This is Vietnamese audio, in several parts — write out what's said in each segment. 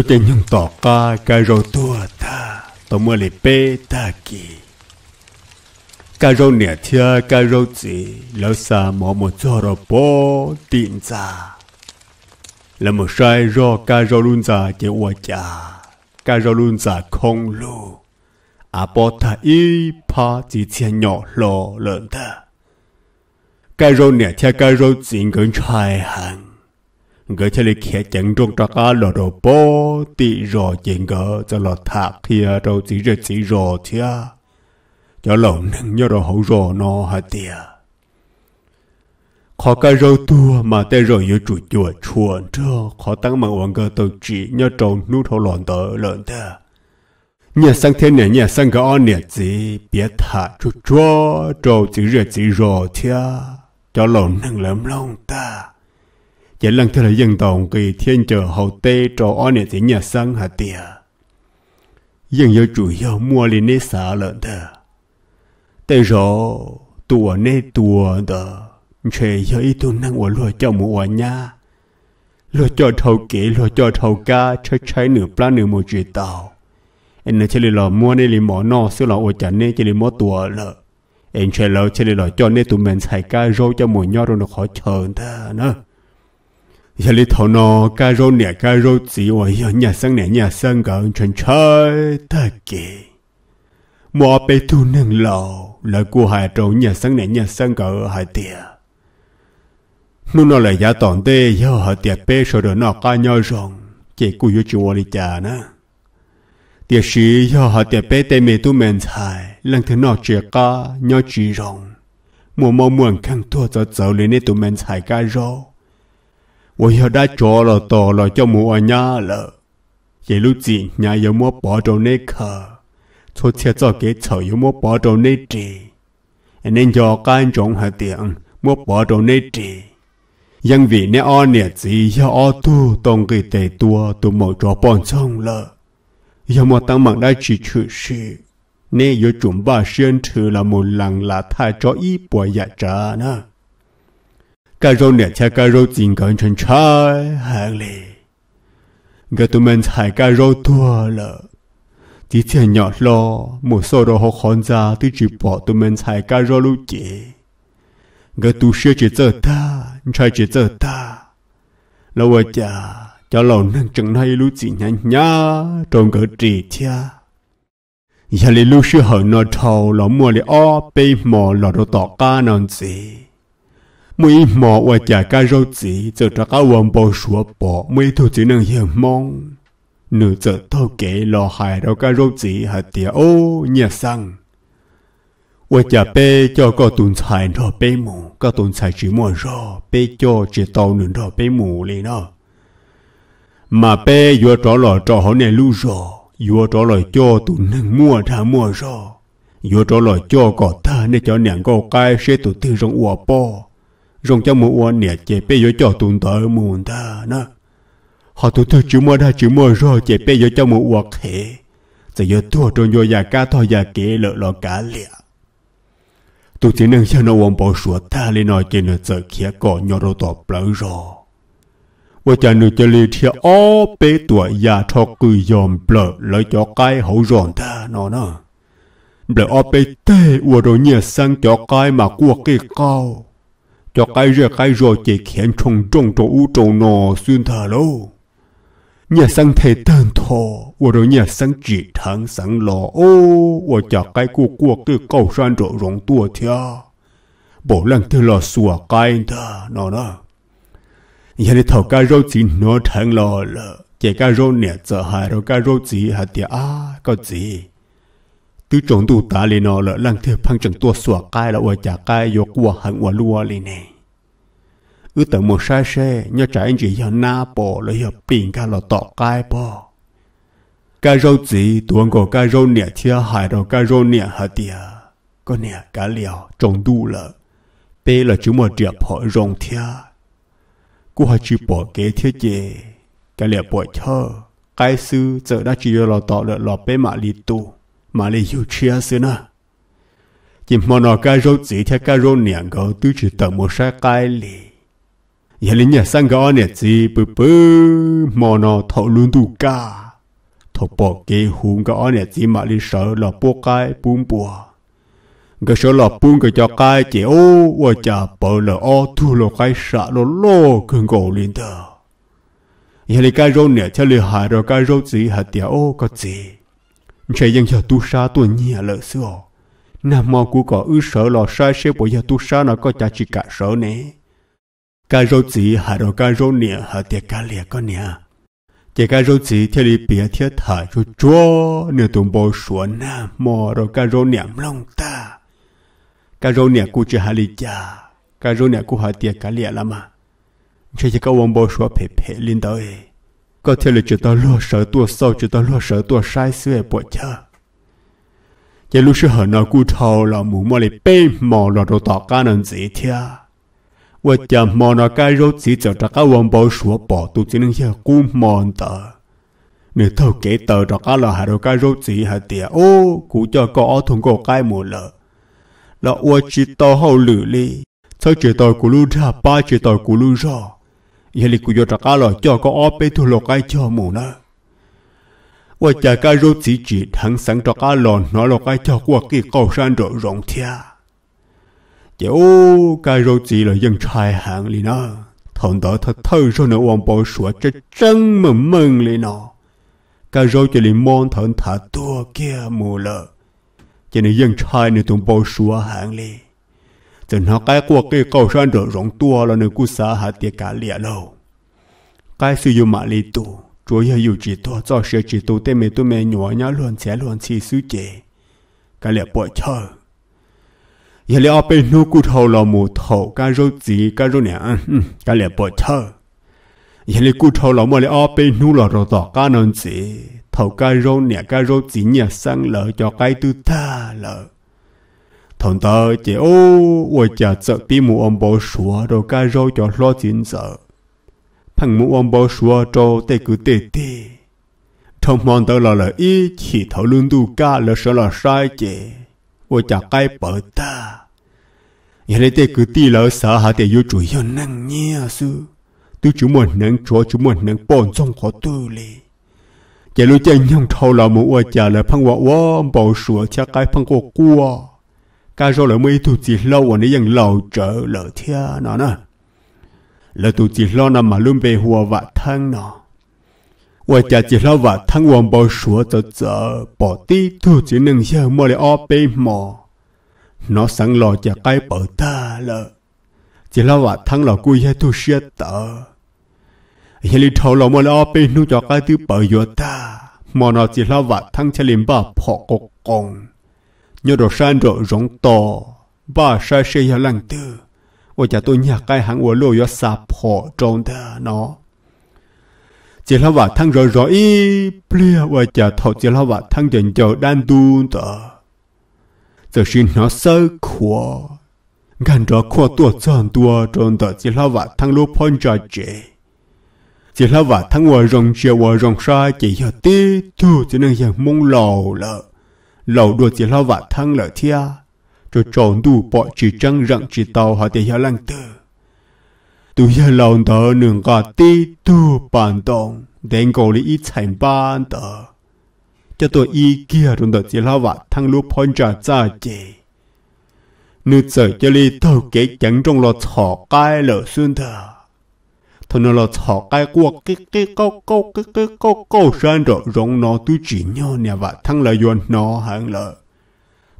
lo te nhung tỏ ca ca rô tua ta tao mua lì bê ta kì ca rô nè thia ca rô chỉ lão sa mò một cho rô bò tiện ra là mò xoay rô ca rô luôn ra chế ua cha ca rô luôn ra không lu à bò ta y pa chỉ thiên nhỏ lò lợn ta ca rô nè thia ca rô chỉ gần trai hàng gỡ cho lì khía chẳng trung trạc á lò đồ bó tị rò chèn gỡ cho lò thạc thịa râu chỉ rơi chỉ rò thịa cho lò nâng nhớ đồ hậu rò nó hả tìa khó cái râu tua mà tê rồi yếu chủ chùa chuồn trơ khó tăng mạng hoàng gỡ tàu chỉ nhớ trâu nút hậu lòn tờ lợn tờ nhà sang thế này nhà sang cái on nè gì biết thả chú chúa trâu chỉ rơi chỉ rò thịa cho lò nâng lắm lòng ta chỉ lần thứ là dân tộc kỳ thiên trở hậu tê cho anh ấy thì nhà sang hạt tìa dân yêu chủ yếu mua lên nế xả lợn thờ tê rõ tuổi nế tuổi thờ chế yếu ít tuổi năng của lùa cho mùa nha lùa cho thầu kế lùa cho thầu ca chơi cháy nửa plá nửa mùa trì tàu em nói chơi lò mua nế lì mỏ nọ xưa lò ổ chả nế chơi lì mỏ tuổi lợ anh chơi lò chơi lì lò cho nế tụi mình xài ca rô cho mùa nhau rồi nó khó chờ thờ nữa giờ li thầu nó cá rô nè cá rô chỉ và giờ nhà sang nè nhà sang gần chân chơi ta kì mua bê tu nâng lầu là của hai trâu nhà sang nè nhà sang gần hai tiệt nó nó là giả tòn tê giờ hai tiệt bê sờ được nó cá nhau rồng chỉ cú yếu chịu li chả nè tiệt sĩ giờ hai tiệt bê tê mê tu men xài lần thứ nó chia cá nhau chỉ rồng mua mua mua khăn thua cho cháu lên nè tu men xài cá rô 我要打坐了，坐了就冇人家了。一路子伢有么保重那课，出车早给草有么保重那地，恁家干种还点么保重那地。因为那二年子要二度当给得多都冇着帮重了，要么当忙来去出事，那有准备先吃了木冷了，太着一波一扎呢。cả rô nè cha rô tiền gần chân trái hàng lì gà tụi mình thải rô thua lợ chỉ tiền nhỏ lo một số đồ học khón ra thì chỉ bỏ tụi mình thải rô lúc chị gà tụi chỉ giờ ta chỉ giờ ta lâu ở cha cho lâu nâng chân hay lúc chị nhá trong cỡ trì giờ lì lúc xưa hở nó trầu mua lì bê mò lỏ đồ tỏ ca mới mò và chả cá rau chỉ giờ trả cá quần bò sủa bò mới thôi chỉ năng hiền mong nửa giờ thâu kể lò hài đâu cá rau chỉ hạt tía ô nhà sang và chả bê cho có tồn tại rồi bê mù có tồn tại chỉ mua rồi bê cho chỉ tàu nửa rồi bê mù lên đó mà bê vừa trở lại trả họ này lưu rồi vừa trở lại cho tụi nâng mua ra mua rồi vừa trở lại cho có ta nên cho nàng có cái sẽ tụi tư rong ủa bò rong cho mua nè chế bây giờ cho tụn tờ muôn ta nó họ tụi tôi chịu mua đa chịu mua rồi chế bây giờ cho mua khẽ giờ giờ thua trong vô nhà cá thôi nhà kế lợ lọ cá lẹ tụi chỉ năng cho nó ông bảo sủa ta lên nói chuyện nữa giờ khía có nhỏ rồi tọt lỡ rồi và cha nữ cho lì thì ô, bế tuổi già cho cứ dòm lỡ lỡ cho cái hậu rộn ta nó nó lỡ ô bế tê và rồi nhẹ sang cho cái mà cuộc cái cao cho cái ra cái rồi chỉ khiến trong trong chỗ u chỗ nọ xuyên thở lâu nhà sáng thể tân thọ và rồi nhà sáng chỉ thắng sáng lò ô và cho cái cô cô cái cầu san rồi rộng tua theo bộ lăng theo lò sủa cái ta nó nó nhà này thầu cái rồi chỉ nó thắng lò là chỉ cái rồi nè sợ hại rồi cái rồi chỉ hạt tiệt à có gì từ trong tu ta lì nó lỡ lăng thiệt phăng chẳng tua sủa cai là ua chả cai vô của hẳn ua lua lì nè ư tận một sai xe nhớ trả anh chị giờ na bỏ lấy hợp bình ca là tọ cai bò cái râu gì tuần cổ cái râu nè chia hải rồi cái râu nè hả tìa có nè cá liều trong tu lỡ bê là chú một triệu họ rồng thia cú họ chỉ bò kế thiết chế cá liều bò thơ cái sư giờ đã chỉ là tọ lỡ lọ bê mạ lì tu mà lì yêu chia xứ na chỉ mò nó cá rô chỉ theo cá rô niệm gấu tứ chỉ tờ một sai cái lì giờ lì nhà sang gấu nè chỉ bự bự mò nó thọ luôn tu cả, thọ bỏ kế hùng gấu nè chỉ mà lì sợ là bố cái bún bùa cái sợ là bún cái cho cái chỉ ô và chả bỏ là ô thu là cái sợ nó lo cường gấu lên đó giờ lì cá rô niệm theo lì hại rồi cá rô chỉ hạt tiệt ô có gì Chạy dân giờ tu sa tu nhẹ lỡ xưa Nam mô của có ư sợ lò sai sẽ bộ giờ tu sa nó có cha chỉ cả sợ nè ca rô chỉ hạ đồ ca rô nè hạ tiệt ca lìa có nè Chỉ ca rô chỉ theo lý bìa thiết thả cho chúa Nè tụng bò sủa nam mô đồ ca rô nè mông ta ca rô nè cụ chỉ hạ lì cha ca rô nè cụ hạ tiệt ca lìa lắm à chỉ chỉ cả vòng bò sủa phê phê lên tới có thể là chỉ ta lo sợ tua sau chỉ ta lo sợ tua sai xưa bỏ chớ chỉ lúc sư hở nào cú thầu là mù mò lại bê mò là đồ tỏ cá nên gì thia và chả mò nó cái rốt chỉ cho ta cá vòng bao sủa bỏ tu chỉ nên hiểu cú mò tờ nếu thâu kể tờ đó cá là hai đồ cái rốt chỉ hà tiệt ô cú cho có thùng có cái mồ lợ là ua chỉ to hậu lử li sau chỉ tờ cú lu ra ba chỉ tờ cú lu rồi yali kuyo takalo cho có ope thu lo cái cho mù na qua cha cái rốt chỉ chỉ thằng sáng cho cá lòn nó lo cái cho qua kia cầu san rồi rong thia kiểu cái rốt chỉ là dân trai hàng li nó thằng đó thật thơ rồi nó ông bảo sủa cho chân mừng mừng li nó cái rốt chỉ li mon thằng thà tua kia mù lợ cho nên dân trai này tụi bảo sủa hàng li 整他该过给高山者容多了那古啥还得干裂喽。该是有马力多，主要有几多造些几多的没都没鸟鸟乱切乱切手节，该裂不巧。也了被奴骨头了木头，该肉子该肉娘，嗯，该裂不巧。也了骨头了么了被奴了肉到该能子，头该肉娘该肉子娘生了叫该都大了。thằng ta chỉ ô ôi chả sợ tí mù ông bò sủa rồi ca rô cho lo chín sợ thằng mù ông bò sủa cho tê cứ tê tê trong mòn tớ là là ý chỉ thảo luận tu ca là sợ là sai chè ôi chả cái bở ta nhà này tê cứ tì lỡ sợ hả tê vô chủ hiền năng nhia sư tôi chú muốn nâng chúa chú muốn nâng bọn trong khó tư lì chả lúc chả nhông thâu là mù ôi chả là phăng hoa bảo bò sủa chả cái phăng cô cua ก็จะเลยไม่ถูกจีล้ววันนี้ยังเหล่าเจอเหล่าเทียนะนะแล้วถูกจีล้วนะมาลุ่มไปหัววัดทั้งนะว่าจะจีล้ววัดทั้งวันบ่สวยจะเจอปอดีถูกจีหนึ่งเชื่อมาเลยอ้อเป็นหมอน้อสังหล่อจะใกล้เปิดตาละจีล้ววัดทั้งเหล่ากูยังถูกเชื่อต่อเฮลิทอลมาเลยอ้อเป็นนูจะใกล้ตื่นเปิดตามอนอจีล้ววัดทั้งเฉลิมบ้าพอกกง nhờ đồ san đồ rộng to ba sa xe ya lăng tư ôi chả tôi nhà cái hàng ủa lô yo sa phò tròn đờ nó chỉ là vả thăng rồi rồi plia ôi chả thọ chỉ là vả thăng dần chờ đan tu tờ giờ xin nó sơ khua gần đó khua tua tròn tua tròn tờ chỉ là vả thăng lô phôn trò chế chỉ là vả thăng ủa rong chiều ủa rong sa chỉ giờ tê tu chỉ năng giờ mong lầu lợ lâu đùa thì lâu vả thăng lợi thia cho à? tròn đủ bỏ chỉ trăng rặng chỉ tàu họ thì hiểu lăng tử tu ya lâu đó nương cả tí tu bàn đồng đến cổ lý ít thành bàn tờ cho tôi ý kia rồi đợt chỉ lâu vả thăng lúc phong trả ra chị nữ sợ cho lý thâu kế chẳng trong lọt họ cái lỡ xương thờ 他那了草盖过，cái cái câu câu cái cái câu câu san rồi rong nó tu chỉ nhau nè và thằng là yon nó hàng lợ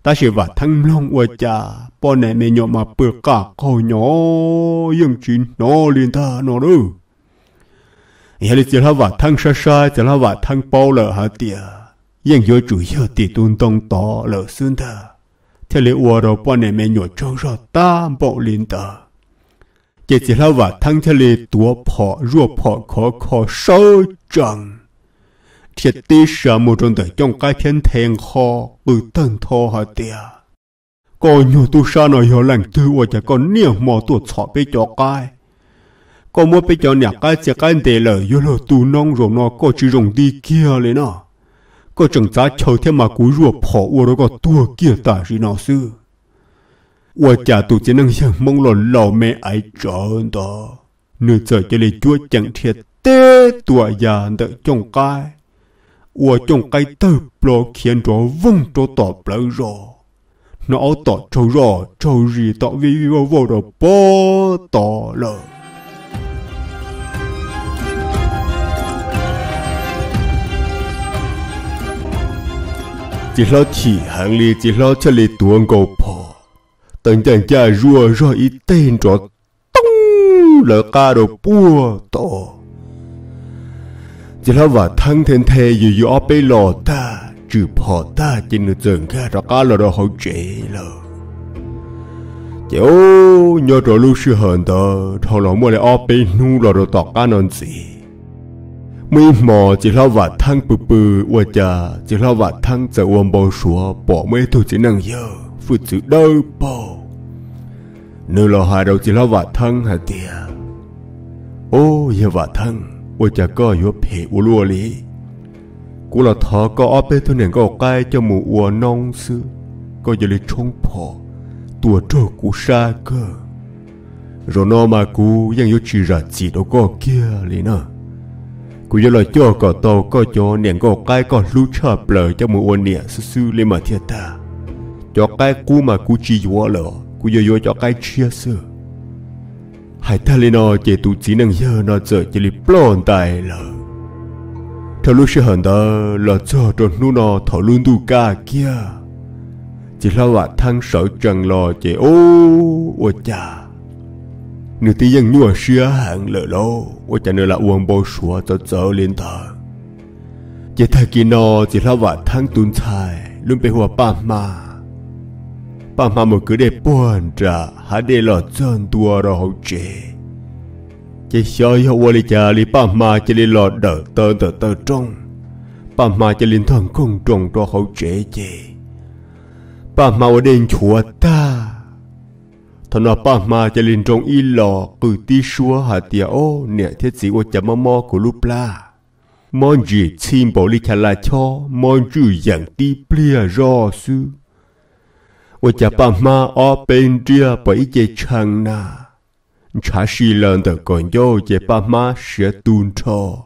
ta sẽ và thằng long qua cha po này mẹ nhỏ mà bự cả câu nhỏ yên chín nó liền ta nó đâu giờ là chỉ và thằng sa sa chỉ và thằng bao lợ hả tiệt yên vô chủ yếu thì tuân tông to lợ xương ta thế là ua rồi po này mẹ nhỏ trông rồi ta bộ liền ta chế chỉ là và thăng thế lì tua phò rùa phò khó khó sâu trần thiệt tí sợ một trong đời trong cái thiên thèn khó ừ tân thô hả tìa có nhiều sa nói hiểu tư và chả có niềm mò tu chọ bê cho cái có mua bê cho nhà cái chả cái đề lời yếu lờ tu nong rồi nó có chỉ rồng đi kia lên nó có chẳng giá chờ thêm mà cú rùa phò ua đó có tua kia ta gì nó xưa 我家都只能想梦了老妹爱长的，女子这里就整天带多样的种该，我种该都不了看着问着打不了着，那打着着着日打微微我我的不打了。chỉ lo chỉ hàng li chỉ lo cho li tuông cầu phò tận chàng cha rùa rồi ý tên trò tung lỡ ca đồ bùa tổ chỉ là và thân thân thề dù dù ở bê lò ta trừ bỏ ta trên nửa chừng ca ra ca lò đồ hậu trễ lờ chỉ ô nhớ trò lưu sư hờn tờ thọ lò mua lại ở bê nu lò đồ tọt ca non gì mi mò chỉ là và thân bự bự ua cha chỉ là và thân giờ uom bao sủa bỏ mấy thôi chỉ năng giờ Futsui Dopo Nilo Haro Chilo Vả Thân Hà Tìa Ô Vả Thân Ô Chà Có Yêu Phê Ô Lua Lý Cú là thọ có áp bê thân nền có cái cho mù ua nông sư giờ lý trông phổ Tùa trô cú xa cơ Rồi nó mà cú Yang yêu chỉ ra chỉ đâu có kia lý nữa cú giờ là cho có tàu có cho nền có cái có lưu chập lờ cho mù ua nè sư sư lên mà thiệt ta cho cái cú mà cú chi vô lỡ cú vô vô cho cái chia sơ hãy ta lên nó chế tụ chỉ năng giờ nó giờ chỉ li plon tài lỡ thằng lúc sẽ hận đó là cho tròn nu nó thọ luôn tu ca kia chỉ là vạ thăng sợ trần lò chế ô ô cha nửa tí dân nhua xưa hạng lỡ lô ô cha nửa là uông bao sủa cho chở lên thờ chế thay kia nó chỉ là vạ thăng tuân thai luôn bị hòa ba mà pamamu kede puanra hadelo tuoro hoche. Chỉ sợ yo wali cha li pamma chỉ li lo đỡ tơ tơ tơ trong. Pamma chỉ li thần không trong cho hậu chế chế. Pamma ở đền chùa ta. Thần là pamma chỉ li trong y lò cử tí xua hà tia ô nè thiết sĩ của cha mò mò của la. Mon gì xin bảo li cha la cho mon chữ dạng ti plia ro sư. 我家爸妈阿边这被这抢呐，查西人的朋友这爸妈是蹲车，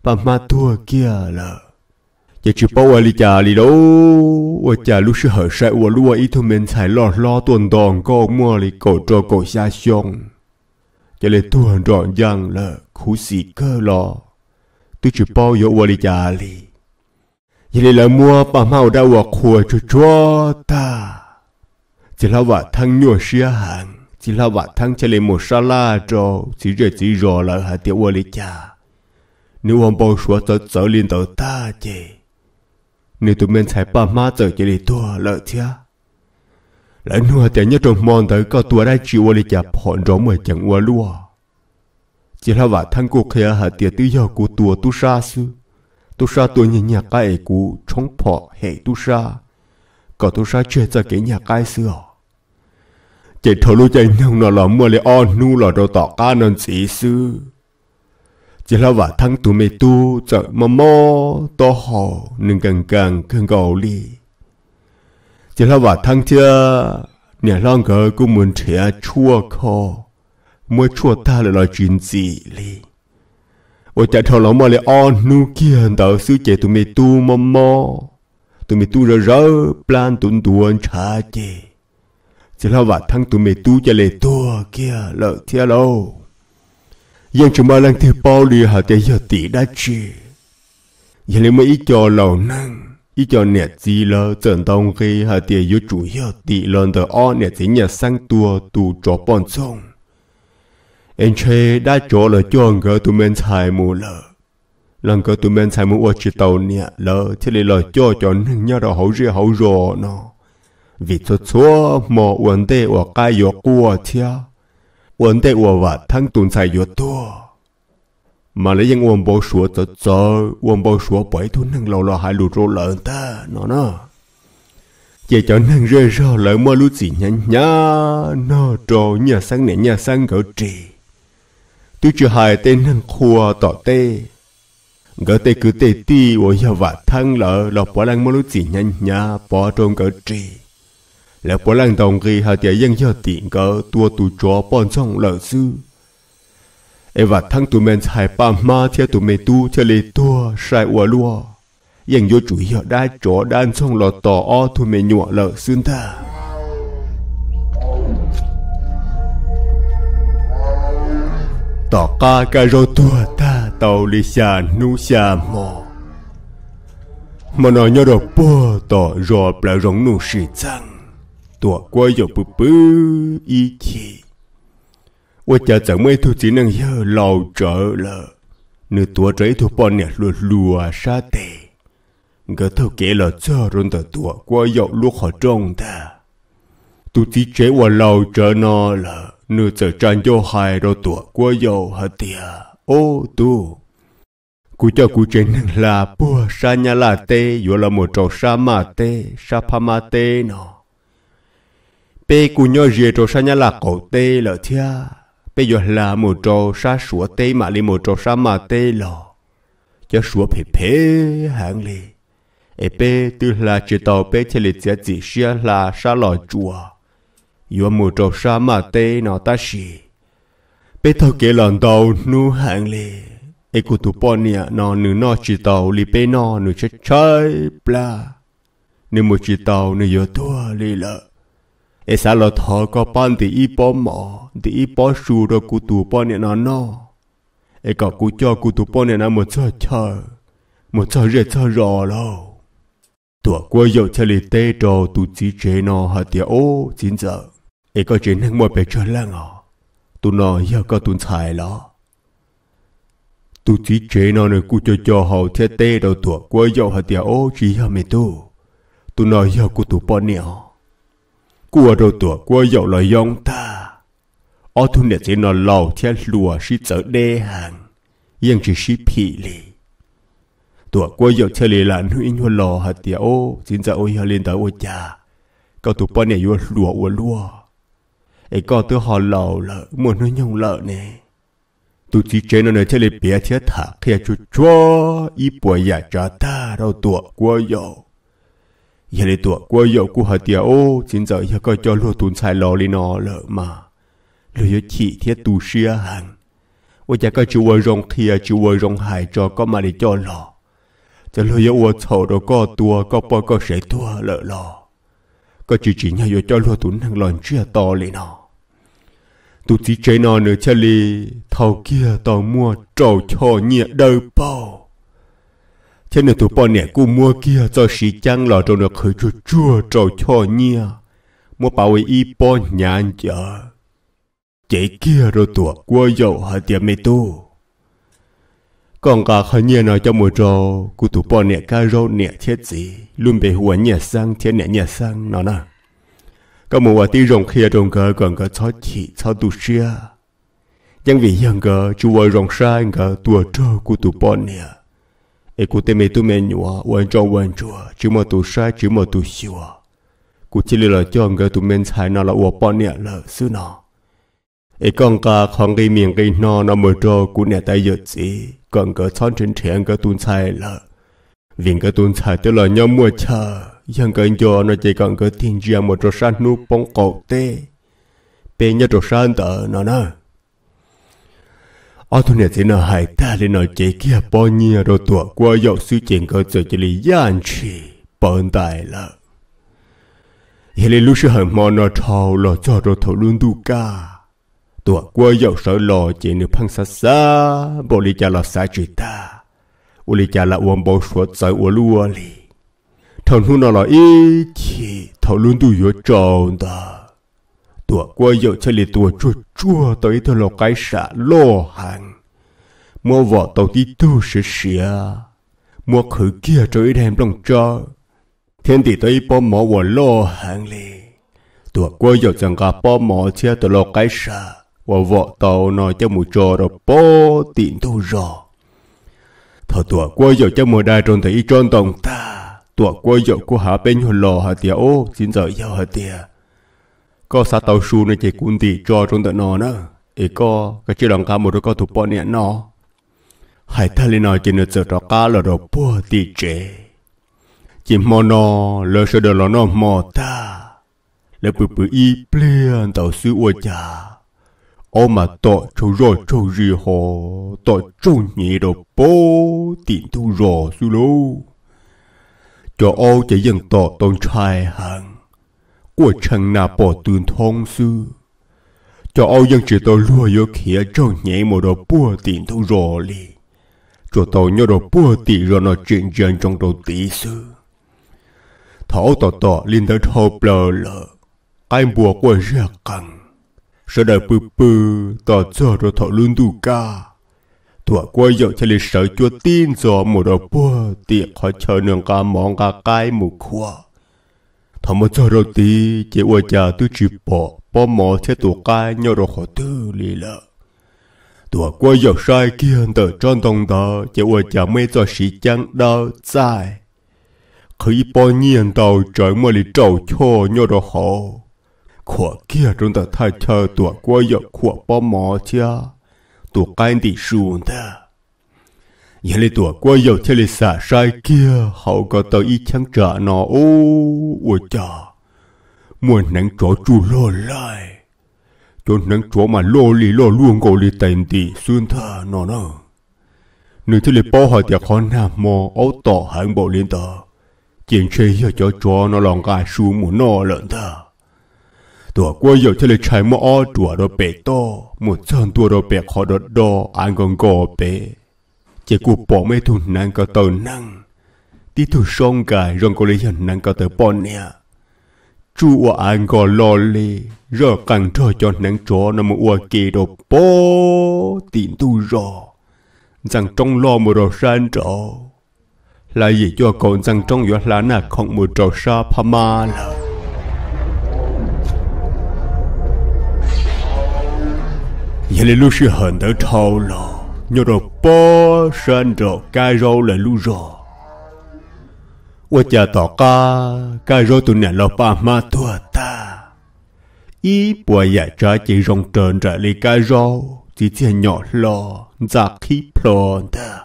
爸妈多家了，也只把我的家里喽，我家路是很晒，我路我一头门才落落蹲蹲狗摸里狗着狗下胸，这里蹲着样了，苦死个了，都只包有我的家里。一来了，摸爸妈我带我哭着着的。chỉ là vợ thăng nhỏ xia hàng chỉ là vợ thằng chơi một sa la cho chỉ rồi chỉ rồi là hạt tiêu quên cha nếu ông bảo số tớ trở lên tớ ta chứ nếu tụi mình phải ba má tớ chơi đi tua lỡ cha, lại nuôi tiền nhất trong mòn tới có tua đã chịu quên cha bọn rõ mà chẳng quên luôn chỉ là vợ thăng cô kia hạt tiêu tự do của tua tu sa sư tu sa tua nhìn nhà cái của chống phọ hệ tu sa có tu sa chơi cho cái nhà cái xưa chỉ thấu lúc chạy nhau nọ là mua lì on nu là đồ tỏ ca nôn sĩ xư chỉ là vả thăng tù mê tu chợ mò mơ to hồ nâng càng càng càng cầu lì chỉ là vả thăng chưa nhà long gỡ cũng muốn trẻ chua khô mua chua ta là lo chuyện gì lì ôi chả thầu lòng mà lì on nu kia tao sư chạy tù mê tu mò mơ tụi mày tu rơ rơ plan tụi tuần cha chê chỉ là vả thăng tụi mày tu cho lệ tua kia lợ kia lâu dân chúng ba lăng thiệp bao lì hà tế giờ tỷ đã chi giờ lấy mấy cho lầu năng ít cho nẹt gì lơ trận tông khi hà tế yếu chủ giờ tỷ lần tờ o nẹt gì nhà sang tua tu chó bọn sông anh chê đã cho là cho ngờ tụi mình xài mù lợ lần cơ tụi mình xài mù ở chỉ tàu nẹt lợ thì lấy lợ cho cho nâng nhau đó hậu rìa hậu rò nó vì cho chúa mò vấn đề của cái yo của chia vấn đề của vật thân tuần sai yếu tua mà lấy những uống bao số cho cho uống bao số bởi thu năng lâu lo hai lù rô lợn ta nó nó chỉ cho năng rơi rô lợn mua lú gì nhá nhá nó trò nhà sang nẻ nhà sang gỡ trì tôi chưa hai tên năng khua tỏ tê gỡ tê cứ tê ti uống nhà vật thân lợ lọ bỏ lăng mua lú gì nhá nhá bỏ trông gỡ trì là bỏ lăng đồng ghi hà địa dân cho tiện cỡ tua tù chó bọn trong lỡ sư. Ê và thăng tù men xài bà ma theo tù men tu cho lì tua sai ua lua. Dân vô chủ hiệu đã chó đan trong lò tỏ o tù men nhọ lỡ xương ta. Tỏ ca ca rô tua ta tàu lì xà nu xà mò. Mà nó nhớ đồ bố tỏ rò bà rộng nụ xì chăng. 躲过又不不一起。我家怎么都只能要老着了，你多这头半年落落啥的，我头给了这人的躲过又落好重的，都只这我老着那了，你这战就害了躲过又好的哦都。cú cho cú trên là bùa sa nhà là tê vừa là một trò sa mà tê sa pa ma tê nó pe cú nhớ rìa trò sa nhà là cổ tê lợ thia bây giờ là một trò sa sủa tê mà li một trò sa mà tê lò cho sủa phê phê hạng li e pe từ là chỉ tàu pe thì lịch sẽ chỉ xia là sa lò chùa yo một trò sa mà tê nó ta xì pe thâu kể lần tàu nu hạng li e cú tụ bọn nè nó nửa nó chỉ tàu li pe nó nửa chơi chơi bla nửa một chỉ tàu nửa yo thua li lợ เอสาลอทอก็ป้อนตีอีป้อหมอตีอีป้อชูรกูตูป้อนเนี่ยนอนอเอก็กูจอกูตูป้อนเนี่ยนะหมดเชอเชอหมดเชอเรียเชอรอแล้วตัวกูยกเฉลี่ยเตโตตูจีเจนอฮะเตียโอจินเจอเอก็เจนทั้งหมดไปเชอแล้วอ๋อตูนอยก็ตูนชายแล้วตูจีเจนอเนี่ยกูจะจอเขาเทเตโตตัวกูยกฮะเตียโอจีฮะไม่ตูตูนอยกูตูป้อนเนี่ย của rồi tủa của dậu lời dòng ta ô thu nè chỉ nó lầu theo lùa sĩ chở đê hàng yên chỉ sĩ lì tủa của dậu theo lì là nuôi nhau lò hạt tiệt ô chính ôi hà lên tới ôi cha cậu tụi bọn này yêu lùa ô lùa ấy có tôi họ lầu lợ muốn nuôi nhau lợ nè tụi chỉ chế nó nơi theo lì bia theo thả kia chú chúa ý bùa giả trả ta đâu tủa của dậu giờ đi tuột quay dậu của hạt tiều ô xin giờ giờ coi cho lúa tuần sai lò lì nó lỡ mà lúa giờ chỉ thiết tu xia hàng ô chả coi chú rong kia chú rong hải cho có mà để cho lò cho lúa giờ ô thầu đồ có tua có bò có sẻ tua lỡ lò có chỉ chỉ nhau cho lúa tuần hàng lòn chia to lì nó tu chỉ chế nó nữa chả li thầu kia tao mua trầu cho nhẹ đời bao thế nên tụi bọn nè cũng mua kia cho sĩ chăng lò rồi nó khởi cho chua rồi cho nhia mua bảo vệ y bò nhàn chở chế kia rồi tụi qua dầu hả tiệm mê tu còn cả khởi nhia nói cho mùa trò cú tụi bọn nè cá rô nè thiết gì luôn bị hùa nhà sang thiết nè nhà sang nó nè có một quả tí rồng kia rồng cờ còn có chó chỉ chó tu xia chẳng vì dân cờ chú vợ rồng sai cờ tụa trơ của tụi bọn nè e ku te me tu me nhua wan cho wan chua chứ mà tu sai chứ mà tu xua ku chỉ là cho người tu men sai nó là ua bỏ nè lỡ sư nó e con cá con cái miệng cái nó nó mới cho ku nè tai giật gì còn cái son trên thuyền cái tu sai lỡ vì cái tu sai tức là nhau mua chờ nhưng cái cho nó chỉ còn cái tiền riêng một trò san nu bóng cổ tê bên nhau trò san tờ nó nữa ở thôn này thế nào hải ta lên nói chế kia bao nhiêu rồi tuổi qua dọc suy chuyện cơ sở chỉ lý gian chỉ bận đại là hiện lên lúc hàng mò nó trâu lò cho rồi thổ luôn tu ca tuổi qua dọc sợ lò chỉ nữ phăng xa xa bộ lý cha là xa chỉ ta u lý cha là uống bao suốt sai u lúa thằng hú nó là ít chỉ thổ luôn tu yo trâu đó tua qua giờ chơi lì tua chua chua tới thơ lò cái xả lô hàng mua vỏ tàu tí tu sẽ xỉa mua khử kia trời đem lòng cho thiên tỷ tới bó mỏ vỏ lô hàng lì tua qua giờ chẳng cả bó mỏ chia tờ lò cái xả và vỏ tàu nói cho mù trò rồi bó tiện tu rồi thọ tua qua giờ cho mùa đài tròn thấy tròn tổng ta tua qua giờ của hạ bên hồ lò hạ tiếu xin giờ giờ hạ tiếu có sa tàu su này chỉ cuốn thì cho trong tận nó nữa ý có cái chỉ đằng cá một đứa có thuộc bọn nhện nó hãy thay lên nói trên được sợ đó cá là đồ bùa thì chế chỉ mò nó lỡ sợ đồ nó mò ta lỡ bự bự y plean tàu sư ua cha ô mà tội chú rồi chú gì hồ tội chú nhẹ đồ bố tiền thu rò sư lô cho ô chỉ dân tội tôn trai hằng của chẳng nà bỏ tường thôn sư cho âu dân chỉ tôi lùa vô khía cho nhẹ một đồ bùa tiền thu rồi li cho tôi nhớ đồ bùa tiền rồi nó chuyện dân trong đồ tí sư Thảo tỏ tỏ liên tới thô bờ lờ cái bùa của rìa cẳng sợ đời bư bư tỏ cho đồ thọ luôn đủ ca thua quay dậu cho lịch sở chúa tin rồi một đồ bùa tiền khỏi chờ nương ca mong ca cái mù khoa thầm mà cho rồi tí chế ua cha tu chỉ bỏ bỏ mò thế tụ cái nhau rồi khó tư lì lợ tụ à, qua dọc sai kia tờ tròn đồng đó chế ua cha mê cho sĩ chăng đó sai khi bao nhiên tàu trời mà lì trầu cho nhau rồi khó khó kia trong tờ thay chờ tụ à, qua dọc khó bỏ mò cha tụ cái đi xuống đó Nhìn lì tùa qua dầu thế lì xả sai kia Hậu có tờ y chăng trả nó ô Ôi chà Mùa nắng chó chú lô lại Chó nắng chó mà lô lì lô luôn gồ lì tèm tì xuyên thơ nó nơ Nữ thư lì bó hỏi tiệc khó nà mò Ấu tỏ hạng bộ liên tờ Chuyện chơi hiờ chó chó nó lòng gà xu mù nọ lợn thơ Tùa qua dầu theo lì trái mò Tùa đồ bể to Một chân tùa đồ bể khó đọt đo Anh còn gò bể จะกูปอไม่ถูกนังก็เตอนังที่ถูกส่งกายรงก็เลยเห็นนังก็เตอปอนเนี่ยจู่ว่าอันก็ลอเลยรอกันทอจนนังจอนมัวเกดโปตินตูรอจังจงรอมรอชันจอลายยี่ยวก่อนจังจองยอหลานาของมือเจ้าชาพมาละยัลือดเชิ่อหินเดาเท่าล่ nhờ rồi po san rồi cai rau là lu rồi qua cha tỏ ca cai rau tụi nè lo pa ma tua ta ý bùa giả trả chỉ rong trơn trả lấy cai rau chỉ chỉ nhỏ lo giả khí plon ta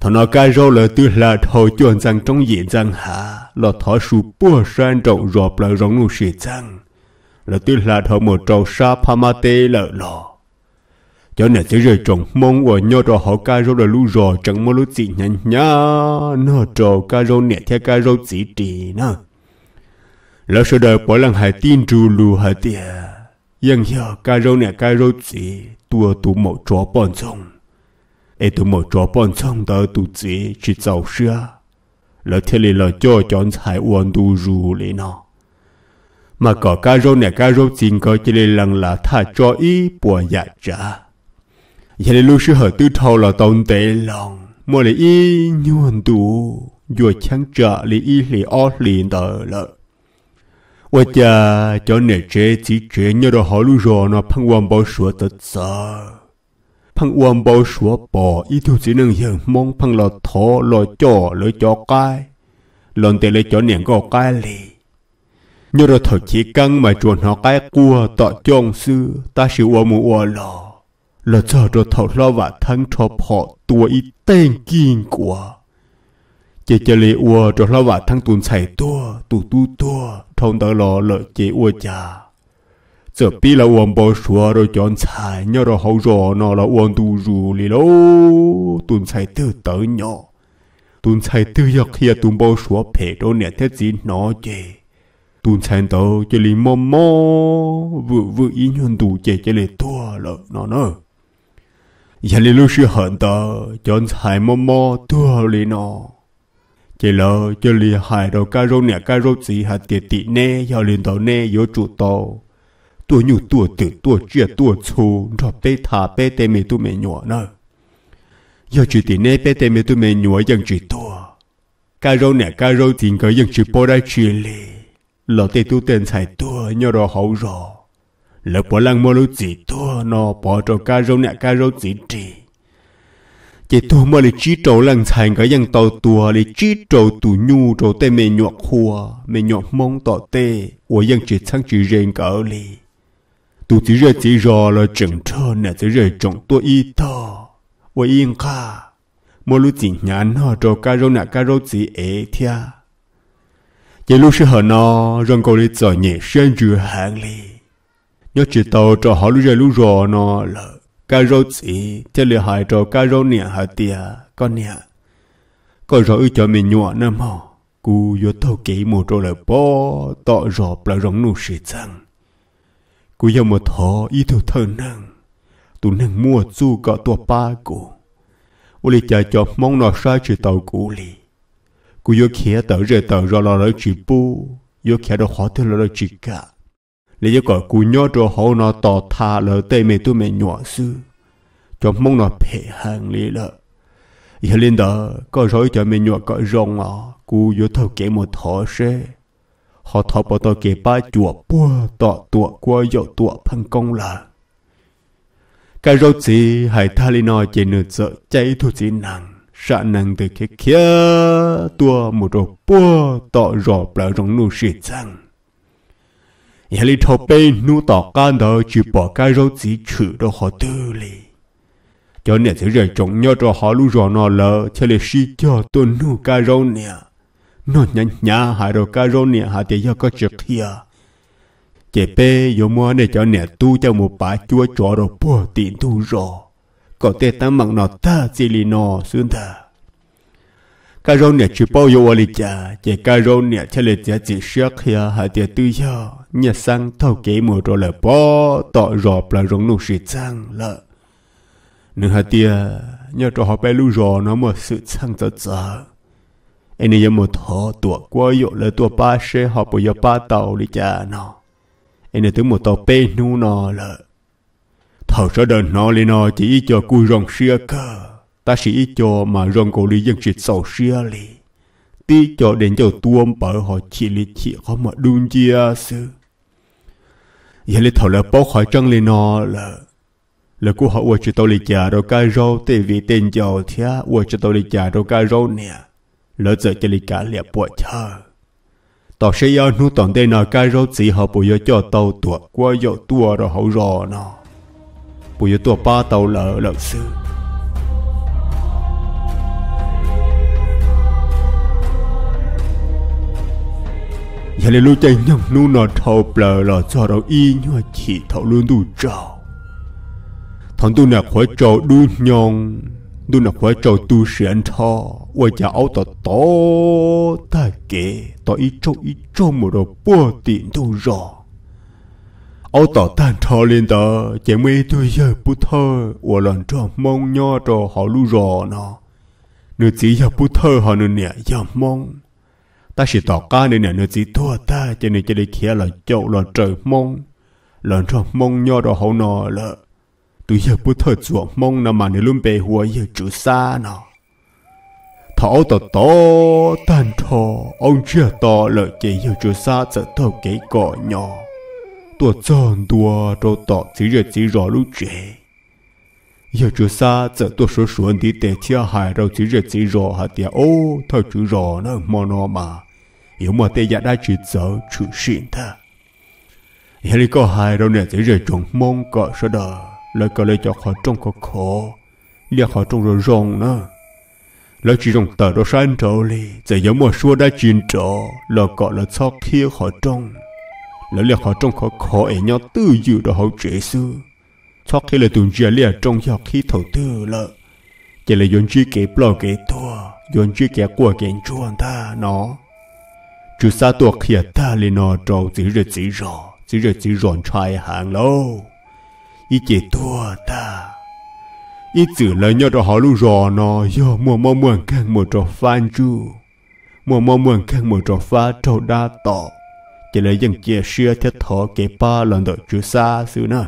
thằng nó cai rau là tư là thầu chuẩn rằng trong diện rằng hả là thọ sụp bùa san trọng rộp là rong lu sĩ rằng là tư là thầu một trâu sa pa ma tê lợ lò cho nên sẽ rơi trồng mong của nhau rồi họ ca rô rồi lu rò chẳng mơ lúc gì nhanh nhá nó trò ca rô nè theo ca rô chỉ trì nó lão sơ đời bỏ lần hải tin trù lù hải tiề nhưng hiểu ca rô nè ca rô chỉ tua tụ một chó bọn sông ê tụ một chó bọn sông đó tụ chỉ chỉ giàu xưa Lỡ thiên lý là cho chọn hải uốn tu rù lấy nó mà có ca rô nè ca rô xin có chỉ lần là tha cho ý bùa dạ trả giờ là lúc sư hở tư thâu là tông tệ lòng mà là y như hình tù vừa chán trả là y là o liền tờ lợ và cha cho nè chế chỉ chế nhớ đó họ lưu rồi nó phăng quan bảo sửa tất sợ phăng quan bảo sửa bỏ ý thiếu chỉ năng hiện mong phăng lọ thọ lọ cho lò cho cái lần tệ lấy cho niệm có cái lì nhớ đó thật chỉ căng mà chuồn họ cái cua tọ chong sư ta siêu mua mua lò là cho rồi thầu lo và thắng cho họ tuổi tên kiên của chị chơi lì ua rồi lo và thắng tuần chạy tua tu tu tua thông tờ lò lợi chị ua cha giờ pi là uống bò xua rồi chọn chạy nhớ rồi hậu rò nó là uống tu rù lì lô tuần chạy tư tới nhỏ tuần chạy tư giặc kia tuần bò xua phê đó nè thế gì nó chế. tuần chạy tới chơi lì mò mò vừa vừa ý nhân tù chê chơi lì tua lợ nó nữa Dạ lì lưu sư hận tờ, chọn xài mò mò, tu hờ lì nọ. Chỉ lỡ, cho lì hại đầu ca rô nè ca rô gì hạt tiệt tị nè, dạ liền tàu nè, yếu trụ tàu. Tua nhu tua tử, tua chia tua chú, rồi bê thả bê tê mê tu mê nhỏ nè. Dạ chỉ tị nè bê tê mê tu mê nhỏ dân chỉ tua. Ca rô nè ca rô tình cỡ dân chỉ bỏ ra chỉ lì. Lỡ tê tu tên xài tua, nhờ rồi hậu rồi lỡ bỏ lăng mô lưu chỉ thua nó bỏ trò ca râu nạ ca râu chỉ trì chỉ thua mà lì chi trâu lăng thành cái dân tàu tùa lì chi trâu tù nhu trâu tê mê nhọt khua mê nhọt mong tỏ tê ủa dân chỉ sang chỉ rèn cỡ lì tù chỉ rơi chỉ rò là chẳng trơ nè chỉ rơi trọng tua y thơ ủa yên kha mô lưu chỉ nhán họ trâu ca râu nạ ca râu chỉ ế thia chỉ lúc sư hờ nó rong cầu lì trở nhẹ xuyên dư hàng lì nhớ chỉ tàu cho họ lúc giờ lúc rò nó là cá rô chỉ thế là hại cho cá rô nè hại tiề con nè có rồi cho mình nhọ nữa mà cú vô tàu kỹ một trâu là bỏ tọ rọp là rong nụ sĩ chẳng cú giờ một thọ ý thầu thơ năng tụ năng mua chu cả tua ba cũ u lì chạy cho mong nó sai chỉ tàu cũ lì cú vô khía tàu rồi tàu rồi là chỉ bu vô khía đó họ thứ là chỉ cả lý do gọi cú nhớ cho hậu nó tỏ tha lỡ tay mẹ tôi mẹ nhỏ sư cho mong nó phê hàng lý lỡ giờ lên đó có rồi cho mẹ nhỏ có rong à cú vô thâu kể một thọ xe họ thọ bỏ tao kể ba chùa bua tọ tụa qua dậu tụa phân công là cái rốt gì hãy tha lý nó chế nửa sợ cháy thu chỉ nặng, sợ nàng từ kia kia tua một rổ bua tọ rổ bờ rong nụ sĩ chăng nhà li thọ bê nu tỏ can đó chỉ bỏ cái chỉ chữ đó họ tư li cho nên thế rồi chồng nhớ cho họ lu rõ nó lỡ cho li cho tôi nu cái nè nó nhăn nhá hai đồ cái nè hai tiền có trực thia chế bê yo mua này cho nè tu cho một bả chúa chó đồ bỏ tiền tu rõ có thể ta mặc nó ta chỉ li nó xuyên ta cái rau nè chỉ bao yo li cha chế cái nè cho li chỉ chỉ sắc hia hai tiền tư do nhà sang thâu kế mùa rồi là bó tọ rọp là rong nụ sĩ sang lợ nửa hạt tia nhà trò họ bè lưu rò nó mà sự sang cho chờ anh ấy một thọ tuổi qua dụ là tuổi ba xe họ bây giờ ba tàu đi cha nó anh ấy tưởng một tàu bê nu nó là thầu sẽ đền nó lên nó chỉ cho cua rong xia cơ ta chỉ cho mà rong cổ lý dân xịt sầu xia li tí cho đến cho tuôn bởi họ chỉ lý chỉ có mà đun chia sư giờ lấy thầu là bốc khỏi chân lên nò là là cô họ uo cho tôi lấy chả đâu cái rau tê vì tên giàu thia uo cho tôi lấy chả đâu cái rau nè lỡ giờ cho lấy cả lẹ bỏ chờ tao sẽ yêu nu toàn đây nò cái rau chỉ họ bây giờ cho tao tuột qua yêu tuột rồi hậu rò nò bây giờ tuột ba tao lỡ lỡ xưa 原来路在娘弄那逃不了，抓到一娘起讨论都找。thằng tôi nè khỏi trò đu nhon tôi nè khỏi trò tu sửa thọ qua nhà áo tỏ tỏ ta kể tỏ ý trâu ý trâu một đồ bùa tiền tôi rõ áo tỏ tan thọ lên tờ chạy mấy tôi giờ bút thơ qua lần trò mong nho trò họ lu rõ nó nửa chỉ giờ bút thơ họ nè giờ mong ta chỉ tỏ ca nên nè nơi gì thua ta cho nên cho đi khía là chậu là trời mong là trong mong nho đó hậu nọ là tôi giờ bút thở chuộng mong nằm mà nếu luôn bề hùa giờ chú xa nọ thảo tỏ tỏ tàn thọ ông chưa tỏ lợi chế giờ chú xa sợ thở cái cỏ nhỏ tôi chọn đùa rồi tỏ chỉ giờ chỉ rõ lúc chế giờ chú sa giờ tôi số số đi để chia hại rồi chỉ giờ chỉ rõ hả tiệt ô thôi chú rõ nó mò nó mà yếu mà tê giờ đã chỉ sợ chú xin ta giờ đi có hại đâu nè chỉ giờ trong mong cả sao đó lại cọ lời cho họ trong có khó liệt họ trong rồi rong nữa lại chỉ trong tờ đó sáng trâu đi, giờ giống mà xua đã chín trọ lời cọ lời sót kia họ trong lại liệt họ trong có khó ấy nhau tư dự đó họ trẻ xưa cho khi là tuần giờ lia trong học khi thổ tư lợ chỉ là yon chi kế blo kế thua yon chi kế của kiến chuan ta nó chú sa tuột khía ta li nó trâu chỉ rồi chỉ rõ chỉ rồi chỉ rọn trai hàng lâu ý chỉ thua ta ý chữ là nhớ đó họ luôn rõ nó do mùa mong muốn càng một trò phan chu mùa mong muốn càng một trò pha trâu đa tỏ chỉ là dân chia sẻ thiết thọ kẻ ba lần đợi chú sa xưa nữa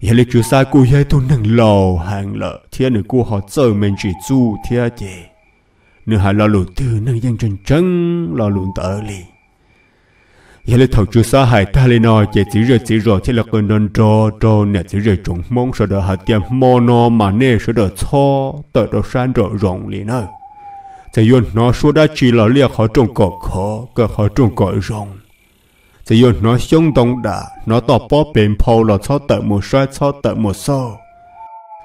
也哩就啥古也都能老行了，天能过好走门去住天的，你还老路子能认真真老路得哩。也哩头就啥还他哩那也只热只热，天了跟人着着呢只热中梦说的还点莫那嘛呢说的错，得到山着容哩呢。在用那说的只老哩好中国可，可好中国容。thì giờ nó xông tông đã nó tỏ bó bền phâu là cho tợ một xoay cho tợ một sau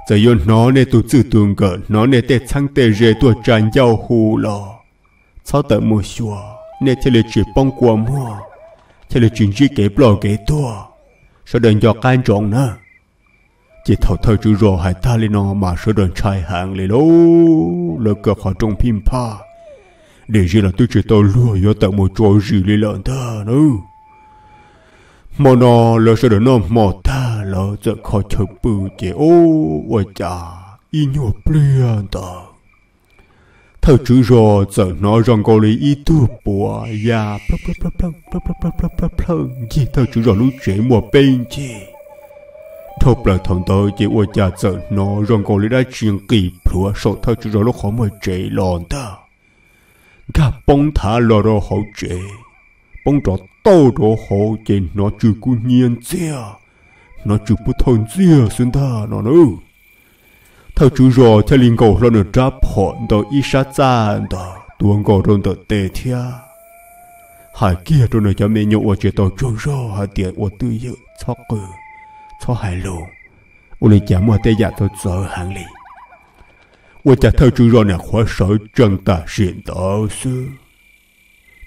giờ giờ nó nên tụ tự tuần cỡ nó nên tệ sang tệ rê tụ tràn giao hù lò cho tợ một xua nên thế chỉ bông của mua thế là chuyện gì kế bò tua sao đừng cho can trọng nữa chỉ thầu thơ chữ rò hải ta lên nó mà sợ đòn trai hàng lên đâu lỡ cờ khỏi trong phim pa để gì là tôi chỉ tao lừa vô tận một chỗ gì lên lợn ta nữa mono lo so do no mo ta lo zo kho chok bu che o wa cha i nyo plian ta thơ chữ rò giờ nó rong cô lý ý tu bùa ya plơ plơ plơ plơ plơ plơ plơ plơ plơ plơ gì thơ chữ rò lúc chuyển mùa bên gì thô plơ thằng tớ chỉ ua cha giờ nó rong cô lý đã chuyện kỳ plua sổ thơ chữ rò lúc khó mùa chế lòn ta gà bông thả lò rò hậu chế bông trọ tàu đồ hồ chê nó chữ cú nhiên chìa nó chữ bút thôn chìa xuyên thà nó nữ thao chú rò theo linh cầu lo nửa tráp hòn tàu y sát gian cầu rôn tàu tê thia hải kia rồi nửa cho mẹ nhậu ở chế tàu chuông rò hà tiền ở tư dự cho cử cho hải lù ô lì chả mua tê dạ tàu giờ hàng lì 我家头猪肉呢，火烧正大，咸到死。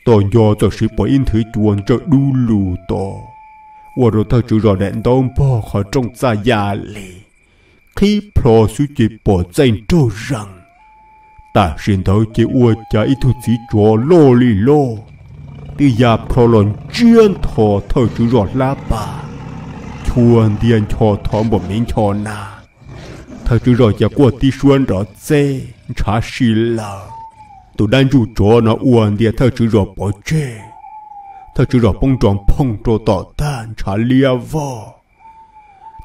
Tanya ta yên thử chuan cho đu lù ta. Và rồi ta chú rõ đẹn đông bò khỏi trong xa già lì. Khi pro sư chế bỏ danh cho rằng ta xin thấu chế ua chả ít thu chí cho lô lì lô. Từ già pro lòn chuyên thọ thơ chú rõ lá bà. Chuan điên cho thò bỏ mình cho nà. Thơ chú rõ chả qua tí xuân rõ chê, chả xì lờ tu đang chú chó nó uẩn địa thơ chữ rõ bỏ chê thơ chữ rõ bông tròn phong trô tỏ tan trả lia vò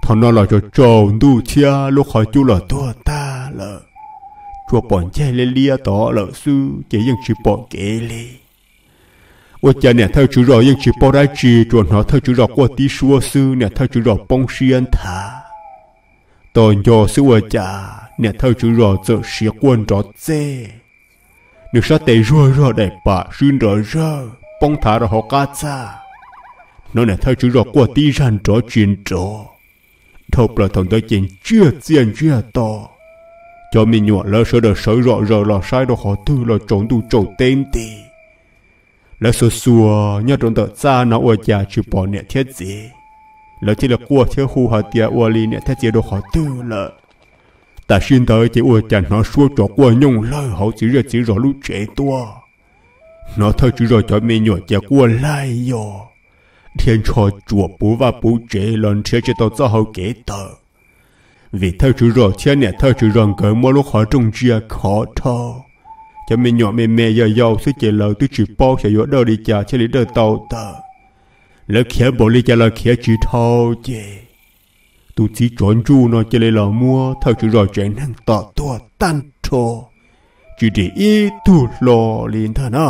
thằng nó là cho tròn tu chia lúc khỏi chú là tua ta lợ chú bỏ chê lê lia tỏ lợ sư chế dân chỉ bọn kê lê ủa cha nè thơ chữ rõ dân chỉ bỏ ra trì chuồn nó thơ chữ rõ qua tí xua sư nè thơ chữ rõ bông xiên thả tôi nhờ sư ủa cha nè thơ chữ rõ sợ xía quân rõ chê nếu sao tệ rùa rùa đẹp bà xin rỡ rơ bông thả ra họ ca cha nó này thay chữ rọ qua tí răn trỏ chuyện trỏ thọc là thằng tới chuyện chưa tiền chưa to cho mình nhỏ lỡ sợ đỡ sợ rọ rọ là sai đó họ tư là trốn tu trổ tên tì lỡ sợ xua nhớ trốn tờ cha nó ở nhà chịu bỏ nẹ thiết gì lỡ chỉ là qua thiết khu họ tiệt ở lì nẹ thiết gì đó họ tư là ta xin tới chỉ ua chàng nó xua trọ qua nhung lời hậu chỉ ra chỉ rõ lúc trẻ tua nó thơ chỉ rồi cho mi nhỏ chả qua lai yo thiên cho chùa bố và bố trẻ lần trẻ cho tao cho hậu kể tờ vì thơ chỉ rõ chén nè thơ chỉ rõ cỡ mua lúc họ trong chia khó thơ cho mi nhỏ mẹ mẹ giờ giàu sẽ chỉ lời tôi chỉ bao sẽ dỗ đỡ đi chả chỉ lấy đỡ tàu tờ lỡ khía bộ đi chả lỡ khía chỉ thâu chè tôi chỉ chọn chú nó cho lấy là mua thật sự rồi chuyện năng tỏ tua tan trồ chỉ để ý tu lo liền thân à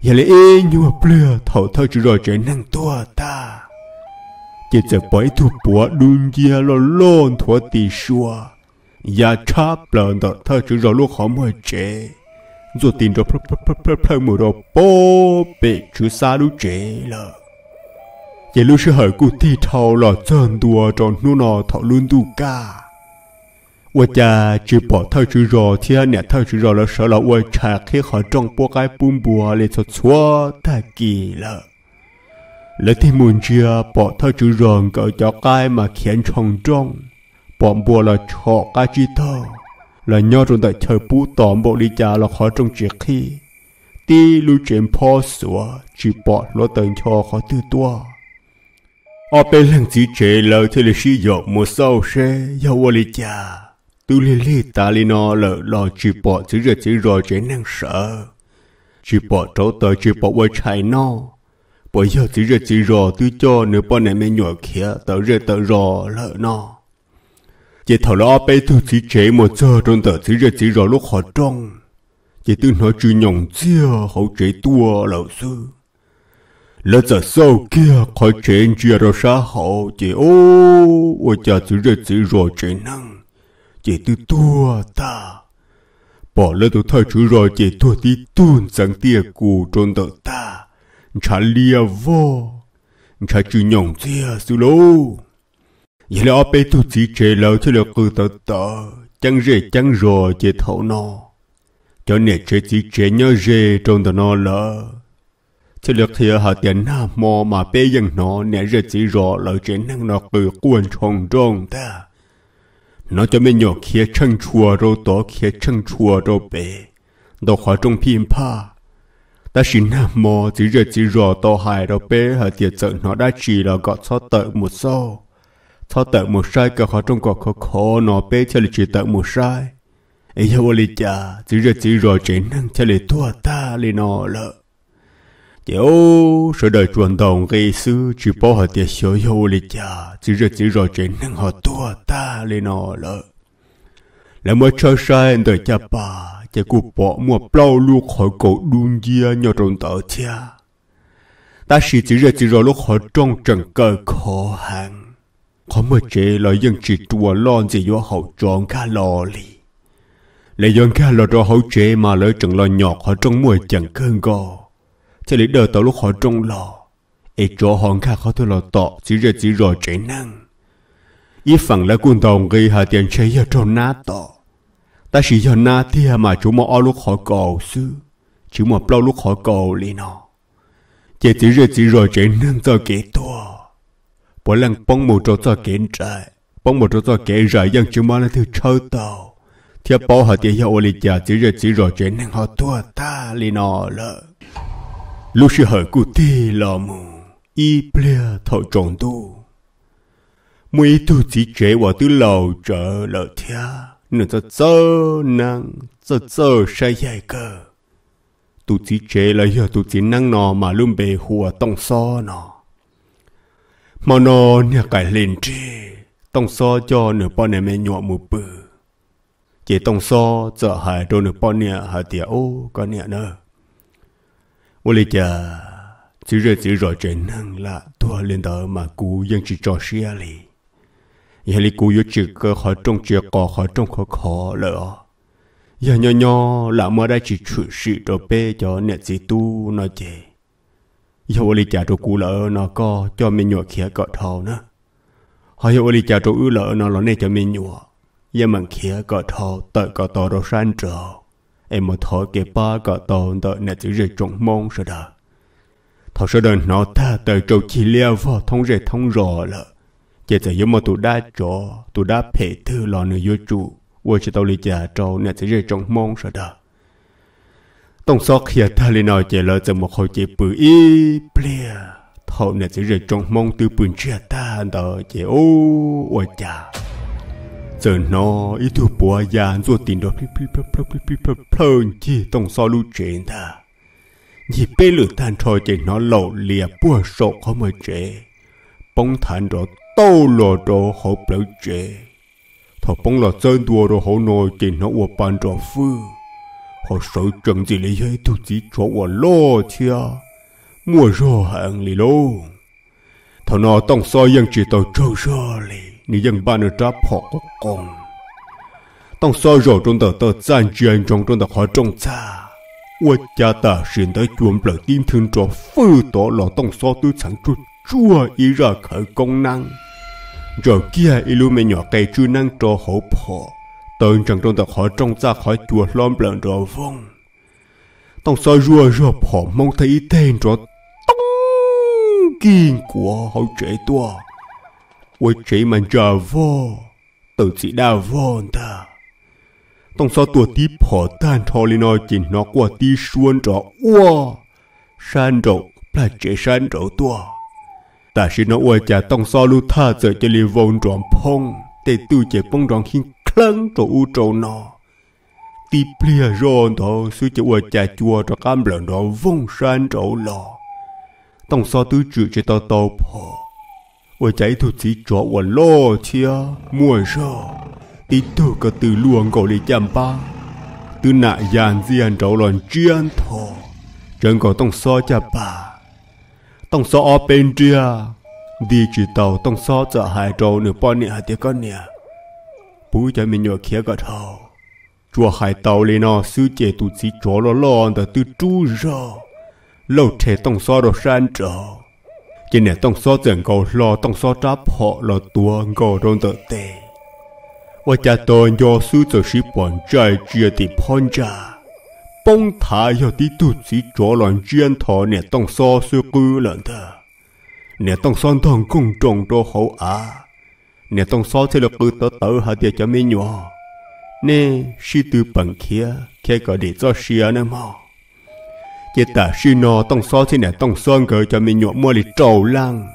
giờ lấy ý nhưng mà bừa thầu thật sự rồi chuyện năng tua ta chỉ sợ bởi thu bùa đun gia lo lon thua tì xua giờ cha bờ đó thật sự rồi lúc họ mới chế rồi tìm cho prơ prơ prơ prơ prơ mùa đó bố bị chú xa đu chế lời chỉ lúc sư hở cụ thao là chân đùa tròn nô nọ thọ luôn đủ cả và chỉ bỏ thao chữ rò thì anh nhà thao chữ rò là sợ là và cha khi họ trong bộ cái bùn bùa để cho xóa ta kỳ lợ lỡ thì muốn chia bỏ thao chữ rò cỡ cho cái mà khiến trong trong bỏ bùa là chọ cái chi thao là nhau trong tại trời bú tóm bộ đi cha là khó trong chuyện khi ti lưu chuyện po sửa chỉ bỏ lỗ tận cho khó tư tua Ape lang si che lơ thế là si dọ mùa xe Yau wa li cha Tu li li ta li no lỡ lò chỉ bỏ chứ rồi chứ rồi chế năng sợ Chỉ bỏ trâu tờ chỉ bỏ qua chai no Bởi giờ chứ rồi chứ rồi tư cho nếu bọn này mẹ nhỏ kia Tờ rồi tờ lỡ no Chỉ thảo là ape tu si chế một giờ trong tờ chứ rồi chứ rồi lúc họ trong Chỉ tư nói chứ nhỏng chia hậu chế tua lỡ xưa lỡ giả sau kia khỏi chuyện chia ra xã hội chị ô ôi cha chỉ ra chỉ rồi chị năng chị tư tua ta bỏ lỡ tôi thay chữ rồi chị tua tí tuôn sáng tia cù trôn tờ ta chả lia vô chả chữ nhộng tia sư lô vậy là bé tu chỉ chế lâu chứ là cư tờ tờ chẳng rể chẳng rồi chị thấu nó cho nên chế chỉ chế nhớ rể trôn tờ nó lỡ chỉ lực thì hạ tiền nam mò mà bây giờ nó nè giờ chỉ rõ lời trẻ năng nó từ quan trọng trong ta nó cho mình nhỏ kia chân chùa rồi tổ kia chân chùa rồi bể đồ khó trong phim pa ta xin nam mò chỉ giờ chỉ rõ tổ hại rồi bể hạ tiền sợ nó đã chỉ là gọt cho tự một số cho tự một sai cả khó trong gọt khó khó nó bể cho là chỉ tự một sai ấy giờ vô lý cha chỉ giờ chỉ rõ chuyện năng cho là thua ta lên nó lợi Tiểu sự đời truyền đồng gây sư chỉ bỏ họ tiệt sở hữu lý cha chỉ rất chỉ rõ chuyện năng họ tua ta lên nó lỡ là mới chơi sai đời cha bà chỉ cụ bỏ mua bao lúc khỏi cổ đun gia nhỏ trong tờ cha ta chỉ chỉ rất chỉ rõ lúc họ trong trần cơ khó hàng khó mới chế là dân chỉ chùa lon gì do hậu tròn cả lò lì lại dân cả lò cho hậu chế mà lỡ trần lo nhọt họ trong mùa chẳng cơn gò thế lý đờ tàu lúc họ trong lò ai cho hòn khá khó thôi lò tọ chỉ ra chỉ rồi chạy năng ý phẳng là quân tàu gây hà tiền chơi giờ cho na tọ ta chỉ giờ na thì mà chúng mà ao lúc họ cầu sư chứ mà bao lúc họ cầu lý nó chỉ chỉ chỉ rồi chạy năng cho kỹ tua bỏ lăng bóng một chỗ cho kỹ trời bóng một chỗ cho kỹ rồi dân chúng mà là thứ chơi tàu thì bảo họ tiền giờ ô lý chỉ ra chỉ rồi chạy năng họ tua ta lý nó lợi lu sư hở cụ tê lò mù y plea thọ tròn tu mùi tu chỉ chế vào tứ lầu trở lợ thia nửa cho chơ năng cho chơ sai dài cơ tu chỉ chế là giờ tu chỉ năng nọ mà luôn bề hùa tông so nọ mà nó nhà cải lên trì tông so cho nửa bao này mẹ nhọ mù bự chỉ tông so chợ hải đồ nửa bao nè hải tiệt ô có nè nơ. 我来家，虽然虽然真能啦，多领导嘛，姑ยัง是做事哩。也哩姑有这个好中这个好中可考了。呀呀呀，那么来去出事着别叫那些都那些。呀，我哩家着姑了那个叫没鸟开个头呢。还有我哩家着有了那老那叫没鸟，也门开个头，得个到着山着。em mà thọ kê ba cả tàu đợi nè chỉ rời trọng mong rồi đó thọ sơ đời nó ta tới châu chi lia vào thông rể thông rõ là chỉ giờ yếu mà tụ đã cho tụ đã phê thư lò nửa vô trụ vô chỉ tao lì chả trâu nè chỉ rời trọng mong rồi đó tổng sóc kia à ta lì nói chỉ là giờ một hồi chỉ bự y plia thọ nè chỉ rời trọng mong từ bự à chia ta đó chỉ ô ô chả giờ nó ít thu bùa già rồi tìm được plơn chi tông so lưu chuyện ta nhị bê lửa than trôi chỉ nó lộ lìa bùa sổ khó mà chế bóng thản rồi tô lò đồ hổ blau chế thọ bóng lò chân đùa rồi hổ nồi chỉ nó ua bàn rồi phư họ sợ trần gì lấy hết thu chỉ chỗ ua lo chia mua rồi hàng lì lô thọ nó tông so dân chỉ tàu trâu rồi 你应办的扎跑个工。当骚扰中的的战卷中中的和中差，我家大神的准备今天做辅导劳动所都产出 chúa ý ra khởi công năng rồi kia ilu mẹ nhỏ cây chú năng cho hổ phò tên chẳng trong tập hỏi trong ra khỏi chùa lom lần rồi vong tông soi rùa rùa phò mong thấy tên rồi tông kiên của hậu trẻ tua 我 chỉ mình chờ vô tự chỉ đa vô ta tông sao tua tí phở tan thò lên nói chỉ nó qua tí xuân rõ ua san rõ là chế san rõ ta chỉ nó ua chả tông sao lu tha giờ cho li vòng tròn phong để tự chế phong tròn khi khăn rõ u trâu nó tí plia rồi suy chế ua chả chua cho cam lần đó vong san rõ lò tông sao tứ chữ chế to to phở 我 chạy thu chỉ cho 我 lo chia mua rồi ít thu cả từ luồng cầu lấy chạm ba từ nãy dàn gì anh trâu lòn chuyên chẳng có tông so chả bà tông so ở đi chỉ tàu tông so chả hai trâu nửa bao nè hai tiếng nè bú cho mình nhỏ khía cả thầu chùa hai tàu lên nó sư chế tu chỉ cho lo lo anh ta từ chú rồi lâu thế tông so đồ san trâu chỉ nè tông số tiền cầu lo tông số tráp họ lo tua cầu rong tờ tê và cha tôi do sư tử sĩ bọn trai chia thì phong cha bông thả cho đi tu sĩ chỗ loạn chuyên thọ nè tông số sư cư lần thờ nè tông son thằng cùng trồng đồ hậu à, nè tông số thì là cư tớ tớ hả tiệt cho mấy nhỏ nè sư tư bằng kia kia có để cho xia nữa mà chỉ ta si nó tông so thế này, tông son gỡ cho mình nhuộm mua lì trầu lăng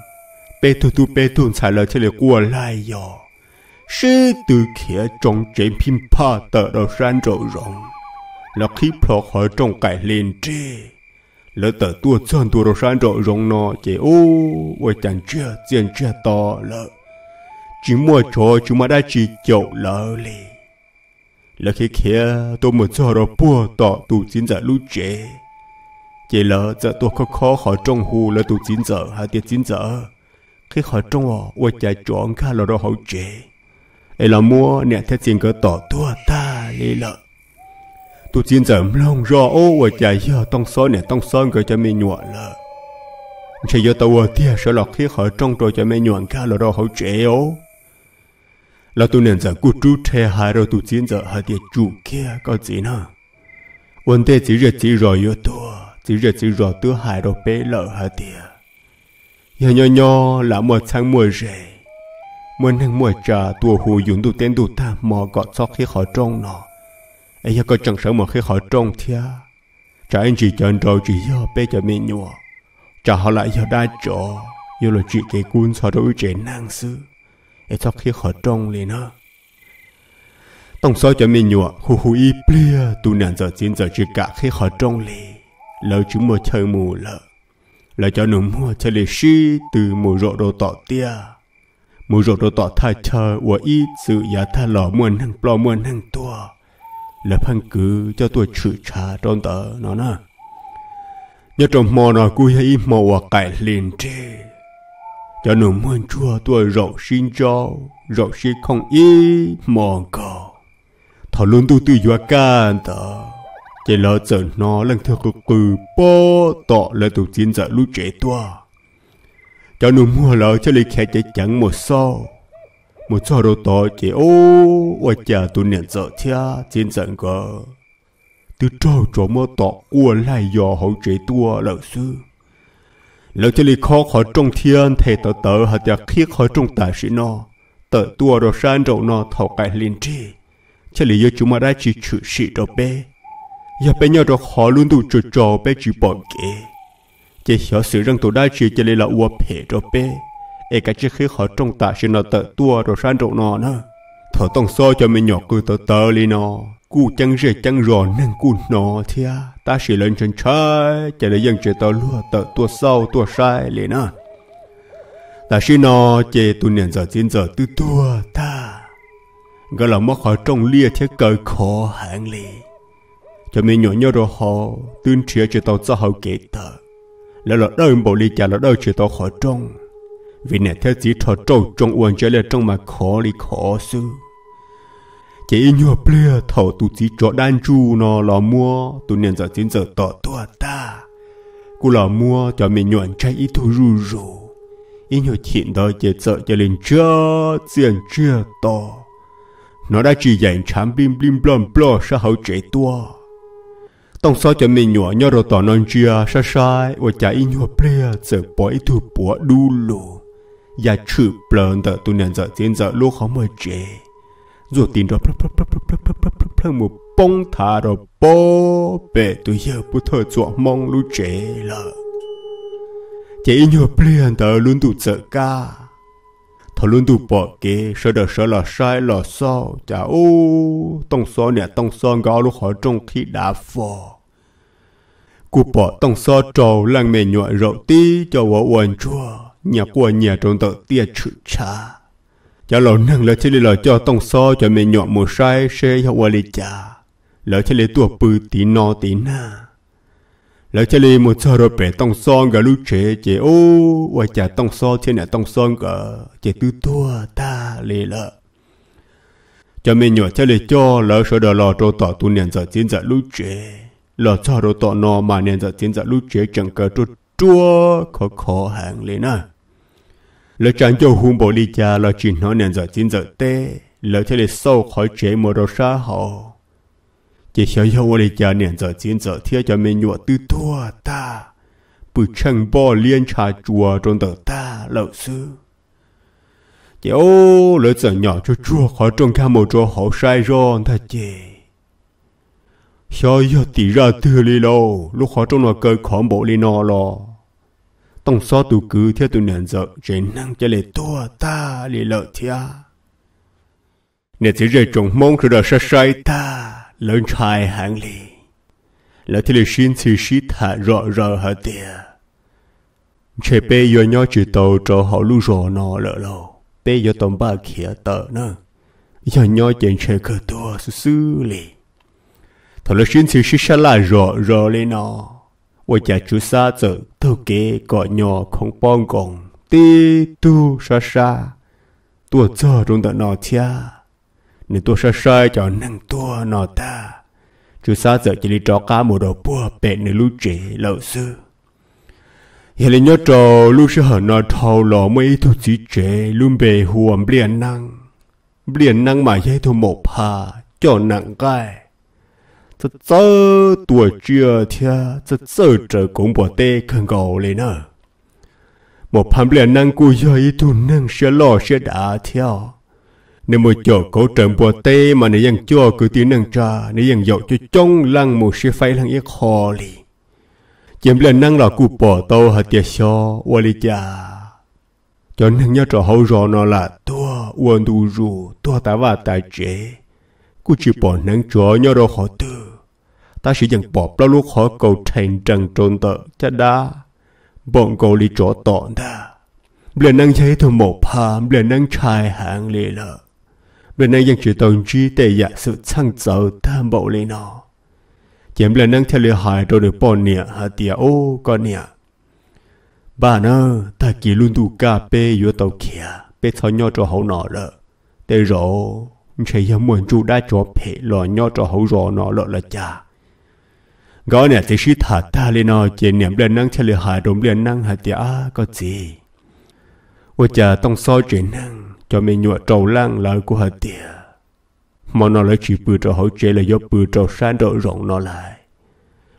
bê thu thu bê thu xài lời thế lì của lại yo sư từ khía trong chế phim pa tờ đầu san rộ rộng là khi phò khỏi trong cải lên trê lỡ tờ tua chân tua đầu san rộ rộng nó chế ô ôi chẳng chưa chân chưa to lỡ chỉ mua cho chúng mà đã chỉ chậu lỡ lì là khi khía tôi muốn cho nó bùa tỏ tù chính giả lũ chế chỉ là giờ tôi khó khó hỏi trong hù là tôi chín giờ hai tiếng chín giờ khi hỏi trong họ quay chạy chọn khá là đó hậu chế ấy là mua nè thế tiền cơ tỏ tua ta lì lợ tôi chín giờ lòng rõ ô quay chạy giờ tông soi nè tông soi cơ cho mình nhọ lợ chỉ giờ tàu tia sợ lọt khi hỏi trong rồi cho mình nhọn khá là đó hậu chế ô là tôi nên giờ cú chú thế hai rồi tôi chín giờ hai tiếng chủ kia có gì nữa vấn đề chỉ là chỉ rồi yếu tôi chỉ rồi chỉ giờ tứ hại rồi bé lỡ hả tìa nhỏ nhỏ nhỏ là một sáng mùa rể, muốn hàng mùa trà tua hù dùng đủ tên đủ ta mò gọt sót khi họ trong nó ấy có chẳng sợ mà khi họ trong thia trả anh chỉ chọn rồi chỉ do bé cho mình nhua trả họ lại do đa trọ yêu là chị cái cuốn sau đối trẻ năng sư ấy sót khi họ trong liền ha tổng số cho mình nhua hù hù y plia tu nàng giờ chiến giờ chỉ cả khi họ trong liền lỡ chú mùa chơi mù lỡ là cho nó mua chơi lì xí từ mù rộ đồ tỏ tia mù rộ đồ tỏ thà chờ và y sự giả thà lỏ mua năng plò mua năng tua là phân cứ cho tôi chữ trà trong tờ nó nè nhớ trong mò nó cú hay mò và cải liền chê cho nó mua chua tôi rộ xin cho rộ xin không y mò cò thọ luôn tu tư dọa can tờ chỉ là sợ nó lần theo cực từ bó tọ là tổ chiến giả lũ trẻ tua cho nó mua lỡ cho lấy khai chạy chẳng một sao một sao đồ tọ chỉ ô và chả tụ nhận sợ cha chiến giả cơ từ trâu trò mơ tọ của lại dò hậu trẻ tua lỡ sư lỡ cho lấy khó khỏi trong thiên thầy tờ tờ hạt chả khiết khỏi trong tài sĩ nó tờ tua đồ san rậu nó thọ cài liên trì cho lấy do chúng mà đã chỉ chữ sĩ đồ bê giờ bé nhớ được khó luôn đủ trò trò bé chỉ bỏ kệ chỉ hiểu sự rằng tổ đã chỉ cho lấy là uo phe cho bé ai cả chỉ khi họ trong tạ sẽ nó tự tua rồi san rộng nó nữa thở tông so cho mình nhỏ cứ tờ tờ li nó cú chẳng rể chẳng rò nên cú nó thia ta sẽ lên chân trái chỉ để dân chỉ tao lúa tự tua sau tua sai li nó ta sẽ nó chỉ tu niệm giờ chín giờ tư tua ta gọi là mất khỏi trong lia thế cởi khó hạng liền cho mình nhỏ nhỏ rồi họ tuyên truyền cho tao cho hậu kể tờ là là đâu bộ lý trả là đâu chỉ tao khó trông vì nè thế chỉ thọ trâu trong uẩn trở là trong mà khó lý khó sư chỉ nhỏ plea thọ tu chỉ cho đan chu nó là mua tu nên giờ chiến giờ tọ tọa ta cô là mua cho mình nhuận trái ít thu rù rù ít nhỏ chuyện đó chỉ sợ cho lên chưa tiền chưa to nó đã chỉ dành chán blim blim blom blom sao hậu chạy tua tông so cho mình nhỏ nhỏ rồi tỏ non chia sai sai và chả in nhỏ plea giờ bỏ ít thu bỏ đu lù và dạ chữ plon tờ tu nền giờ tiến giờ lúc khó mời chế rồi tin rồi plop plop plop plop plop plop plop một bông thả rồi bỏ, bể tu giờ bút thở chuột mong lu chế lợ chả in nhỏ plea tờ luôn tụ sợ ca thọ luôn tụ bỏ kế sợ đờ sợ là sai là sao chả ô tông so nè tông so gõ lúc khó trong khi đã phò Cô bỏ tông so trâu làng mẹ nhọa rậu tí cho vợ quần chua. Nhà của nhà trong tờ tia chữ cha. cho lầu năng là chế lì cho tông so cho mẹ nhọa một sai xe cho quà lì cha. Lỡ chế lì tùa bư tí no tí na. Lỡ chế lì một sợ rồi bẻ tông so gà lúc chế chế ô. Và chả tông so chế nạ tông so gà chế tư tua ta lì lợ cho mẹ nhỏ cho lì cho lỡ sợ đờ lò trâu tỏ tu niệm giờ chiến giờ lúc chế là cha đồ tọ nọ mà nên giờ dạ tiến giờ dạ lúc chế chẳng cờ chút chua khó khó hàng lên à lỡ chẳng cho hung bộ đi cha là chỉ nó nên giờ dạ tiến giờ tê lỡ thế là sâu khỏi chế mồ đồ xa họ chỉ sợ yêu đi cha nên giờ tiến giờ thiết cho mình nhụa tư thua ta bự chẳng bỏ liên trà chùa trong tờ ta lão sư chỉ ô lỡ giờ nhỏ cho chua khỏi trong ca mồ đồ hậu sai rồi ta chỉ giờ ra lúc trong bộ tông số tụ cứ theo tụ nền giờ trên năng cho lệ tua ta lệ lợ thia nè chỉ rơi trồng mong rồi sa sai ta lớn trai hàng lì lỡ thế lệ xin thì xí thả rõ rõ hả tia chế bê yo nhau chỉ tàu cho họ lưu rõ nó lỡ lâu bê yo tổng ba kia tờ nữa yo nhau chèn chế cơ tua sư sư lì thật là xin thì xí xa la rõ rõ lên nó ôi chả chú xa tự tự kế cọ nhỏ không bong gồng tê tu xa xa tua chờ trong tận nó cha nên tua xa xa cho nâng tua nó ta chú xa tự chỉ đi cho cá một đồ bùa bẹn nơi lũ trẻ lậu sư hiện lên nhớ trò lũ sư hở nó thâu lò mấy thu chỉ trẻ luôn bề huồng biển năng biển năng mà dây thu một hà cho nặng gai. 这这多这天，这这这公婆得看高嘞呢。một phàm liền năng cú dây tu năng sẽ lo sẽ đã theo nếu một chỗ cổ trần bò tê mà nếu dân cho cứ tiếng năng trà nếu dân dậu cho trong lăng một sẽ phải lăng yết khó lì chiếm lên năng là cú bỏ tàu hạt tiệt xó và lì cha cho nên nhớ trò hậu rõ nó là tua uẩn tu tua tá và tài chế cú chỉ bỏ năng cho nhớ đồ khó tư ta sẽ dần bỏ bao lúc khỏi cầu thành trần trôn tờ cha đá bọn cầu đi chỗ tọn đa bề năng giấy thu một phàm bề năng trai hạng lì lợ bề năng dân chỉ tồn trí, tệ dạ sự chăng sợ tham bộ lì nó chém bề năng theo lì hại rồi được bỏ nịa hả tìa ô con nịa bà nơ ta kỳ luôn tu cà pê vô tàu kia pê thó nho cho hậu nọ lợ tê rộ sẽ giờ muốn chú đã cho pê lò nho cho hậu rộ nọ lợ là cha gọi nè thì sĩ thả ta lên nó chỉ niệm lên năng chơi hạ đụng lên năng hạ tia có gì ôi cha tông soi chuyện năng cho mình nhựa trầu lăng lời của hạ tia mà nó lấy chỉ bự trầu hỏi chế là do bự trầu san rồi rộng nó lại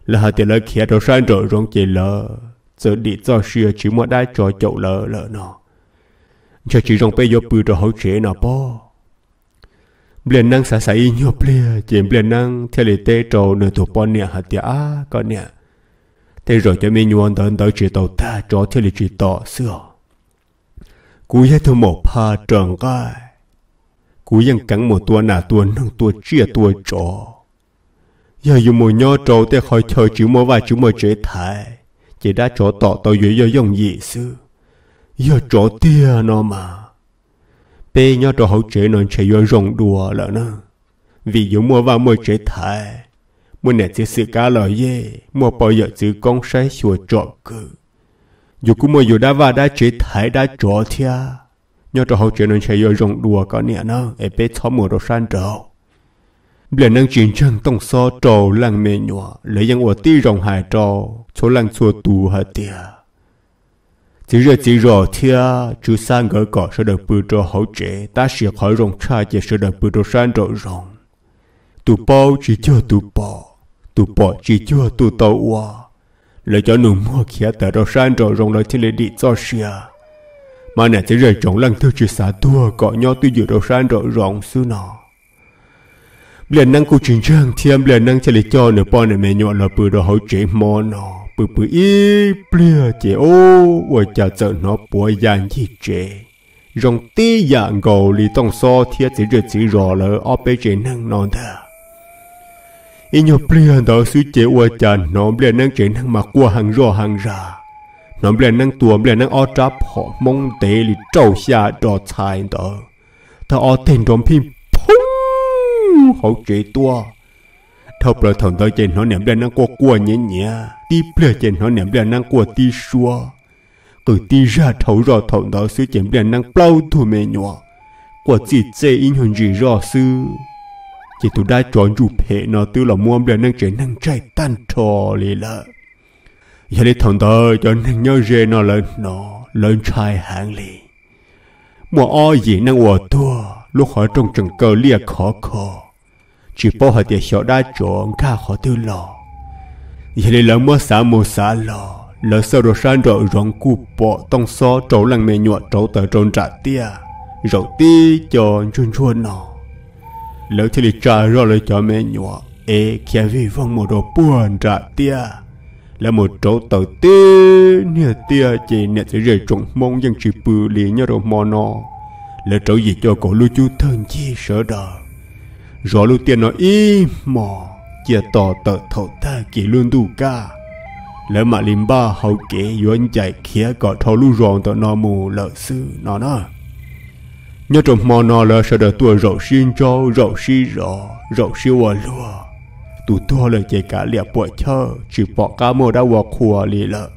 là hạ tia lấy khía trầu san rồi rộng chế lỡ giờ đi cho xưa chỉ muốn đá trò chậu lỡ lỡ nó cho chỉ rộng bây giờ bự trầu hỏi chế nó bao bền năng xả xả y nhiều plea, chỉ bền năng theo lì tế trầu nửa thuộc bọn nè hạt tía á, con nè. Thế rồi cho mình nhuận tấn tới chỉ tàu ta cho theo lì chỉ tỏ xưa. Cú yết thu một pha trần gai. Cú yên cắn một tua nà tua nâng tua chia tua trò. Giờ dù một nho trầu tê khỏi chờ chữ mô vài chữ mô chế thái, Chỉ đã trò tỏ tàu dưới giờ dòng gì xưa, Giờ trò tia nó mà bé nhỏ trò hậu chế nó chế yo rong đùa là nó vì dù mua vào mua chế thải mua nè chế sự cá lời ye mua bao giờ chữ con sai chùa trọ cự dù cũng mua dù đã vào đã chế thải đã trọ thia nhỏ trò hậu chế nó chế yo rong đùa có nè nó em bé thó mua đồ san trầu lần năng chiến tranh tông so trầu lăng mẹ nhỏ lấy dân ở tí rồng hải trầu số làng chùa tù hả tiệt chỉ ra chỉ rõ thì chú sang gỡ cỏ sẽ được bự trò hậu trẻ ta sẽ khỏi rồng cha chỉ sẽ được bự trò sang rộng. rồng tụ bao chỉ cho tụ bao, tụ bao chỉ cho tụ tàu hoa lời cho nụ mua kia tờ đó sang rồi rộng lời Thiên lệ đi cho xia mà nè chỉ ra trồng lăng thư chỉ xả tua cỏ nhau tuy dự đó sang rồi rộng xứ nọ liền năng cụ trình trang thiêm liền năng chỉ để cho nửa bao nửa mẹ nhọn là bự trò hậu trẻ mò nọ bự bự y plia chế ô và cha sợ nó bùi dàn gì chế rong tê dạng gầu li tông so thiết chỉ rửa chỉ rõ lỡ ở bên chế năng non thơ ý nhớ plia đó sư chế và cha nó plia năng chế năng mà qua hàng rõ hàng ra nó plia năng tua plia năng ở tráp họ mong tê li trâu xa trò tài đó ta ở thèn trong phim phung hậu chế tua thâu bờ thầu tới trên nó ném ra năng qua qua nhẹ nhẹ ti bờ trên nó ném ra năng qua ti xua cứ ti ra thấu rõ thầu đó sư chém ra năng bao thu mẹ nhỏ quả chỉ chê in hồn gì rõ sư chỉ tụ đã chọn dù phê nó tư là mua ra năng trẻ năng chạy tan trò lì lợ giờ đi thầu đó cho năng nhớ rê nó lên nó lên trai hàng lì mà o gì năng hòa tua lúc họ trong trần cờ lia khó khó chỉ bỏ hạt tiền họ đã chọn cả họ tư lo, giờ đây là mua xả mua xả lo, lỡ sau đó sang rồi rong cụ bỏ tông so trấu lăng mẹ nhọt trấu tờ trôn trả tia rồi ti cho chun chun nó, lỡ thì lịch trả rồi lại cho mẹ nhọt ê kia vi vong một đồ buồn trả tia là một chỗ tờ tê nè tia chị nè sẽ rời trộn mong dân chỉ bự lì nhớ rồi mò nó, là chỗ gì cho cổ lưu chú thân chi sợ đời rồi lưu tiền nó y mò chia tỏ tờ thổ ta kỳ luôn đủ cả lỡ mà lim ba hậu kế yuan chạy khía có thâu lưu ròn tờ nó mù lỡ sư nó nó nhớ trong mò nó lỡ sợ đỡ tua rậu xin cho rậu xí rọ rậu xí hòa lùa tụ tua lời chạy cả liệp bỏ chơ chỉ bỏ cá mò đã hòa khùa lì lỡ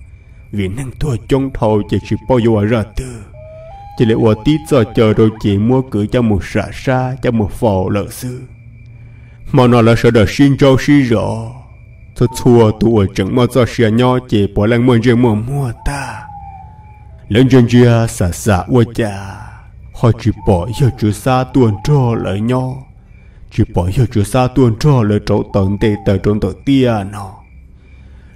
vì năng tua trong thầu chạy chỉ bao giờ ra từ chỉ lẽ hòa tí giờ chờ rồi chỉ mua cử cho một sả xa, cho một phò lỡ sư mà nó là sợ đã xin cho xí rõ thật thua tụi chẳng mà cho xìa nhau chỉ bỏ lăng mơn riêng mà mua ta lăng chân chia xả xả qua cha họ chỉ bỏ giờ chữ xa tuần trò lời nhau chỉ bỏ giờ chữ xa tuần trò lời chỗ tận tệ tờ trong tờ tia nó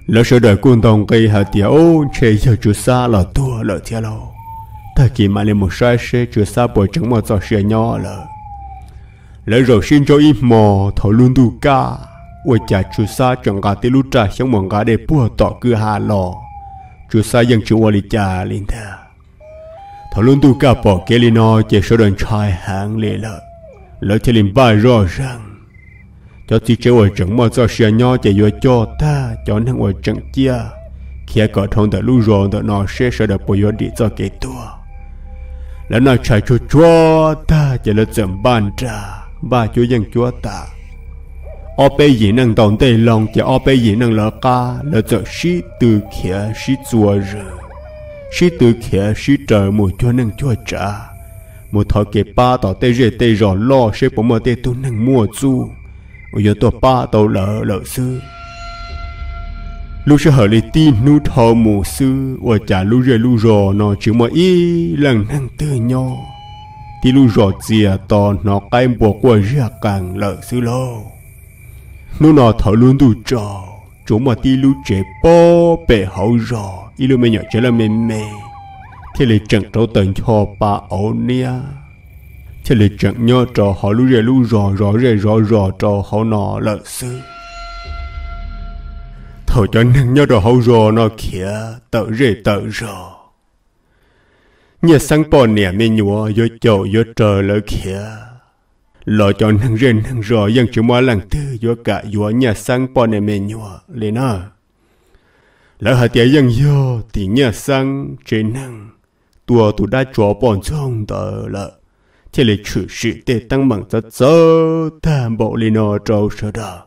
lỡ sợ đợi quân tông gây hạ tiệt ô chê giờ chữ xa là tua lời thiệt lâu ta chỉ mà lên một sai sẽ chữ xa bỏ chẳng mà cho xìa nhau là lỡ rồi xin cho im mò thọ luôn đủ ca ôi cha chú sa chẳng cả tê lúc trà xong mong cả để bùa tọ cứ hà lò chú sa dân chú ô lì cha lên thờ thọ luôn đủ ca bỏ kia lì nó chỉ số đơn trai hàng lệ lợ lỡ chỉ lên bài rõ ràng cho chỉ chơi ôi chẳng mà cho xe nhỏ chỉ vừa cho ta cho nên ôi chẳng chia khi có thông tờ lưu rồi tờ nó sẽ sợ được bùi đi cho kẻ tua lỡ nó chạy cho cho ta chỉ là chẳng bàn trà và chúa dân chúa ta ô bê gì năng tổng tê lòng chỉ ô bê gì năng lỡ ca lỡ trợ sĩ từ khía sĩ chùa rờ sĩ từ khía sĩ trời mùa chúa năng chúa trả mùa thọ kê ba tỏ tê rê tê rõ lo sẽ bố mơ tê tu năng mua chu ô yếu tỏ ba tàu lỡ lỡ sư lúc sẽ hở lý tin nu thọ mùa sư ô chả lu rê lu rò nó chỉ mơ y lần năng tư nhau thì lu rõ chìa to nó cái bộ qua ra càng lỡ sư lô nó nó thở luôn đủ trò chỗ mà ti lu chế bó bể hậu rõ y lu mê nhỏ chế là mê mê thế lì chẳng trâu tần cho bà ổ nha thế lì chẳng nhớ trò họ lu rè lu rõ rõ rè rõ rõ trò họ nó lỡ sư thở cho năng nhớ trò hậu rõ nó kia tở rè tở rõ nhà sáng bò nè mẹ nhua do chầu do trời lỡ kia lo cho năng rên năng rò yang chỉ mua lăng tư do cả do nhà sáng bò nè mẹ nhua lên à lỡ hạt tiền yang yo thì nhà sáng trên năng tua tu đã chó bọn trong tờ lỡ thế là chữ sự để tăng bằng cho cho tam bộ lên nó trâu sơ đó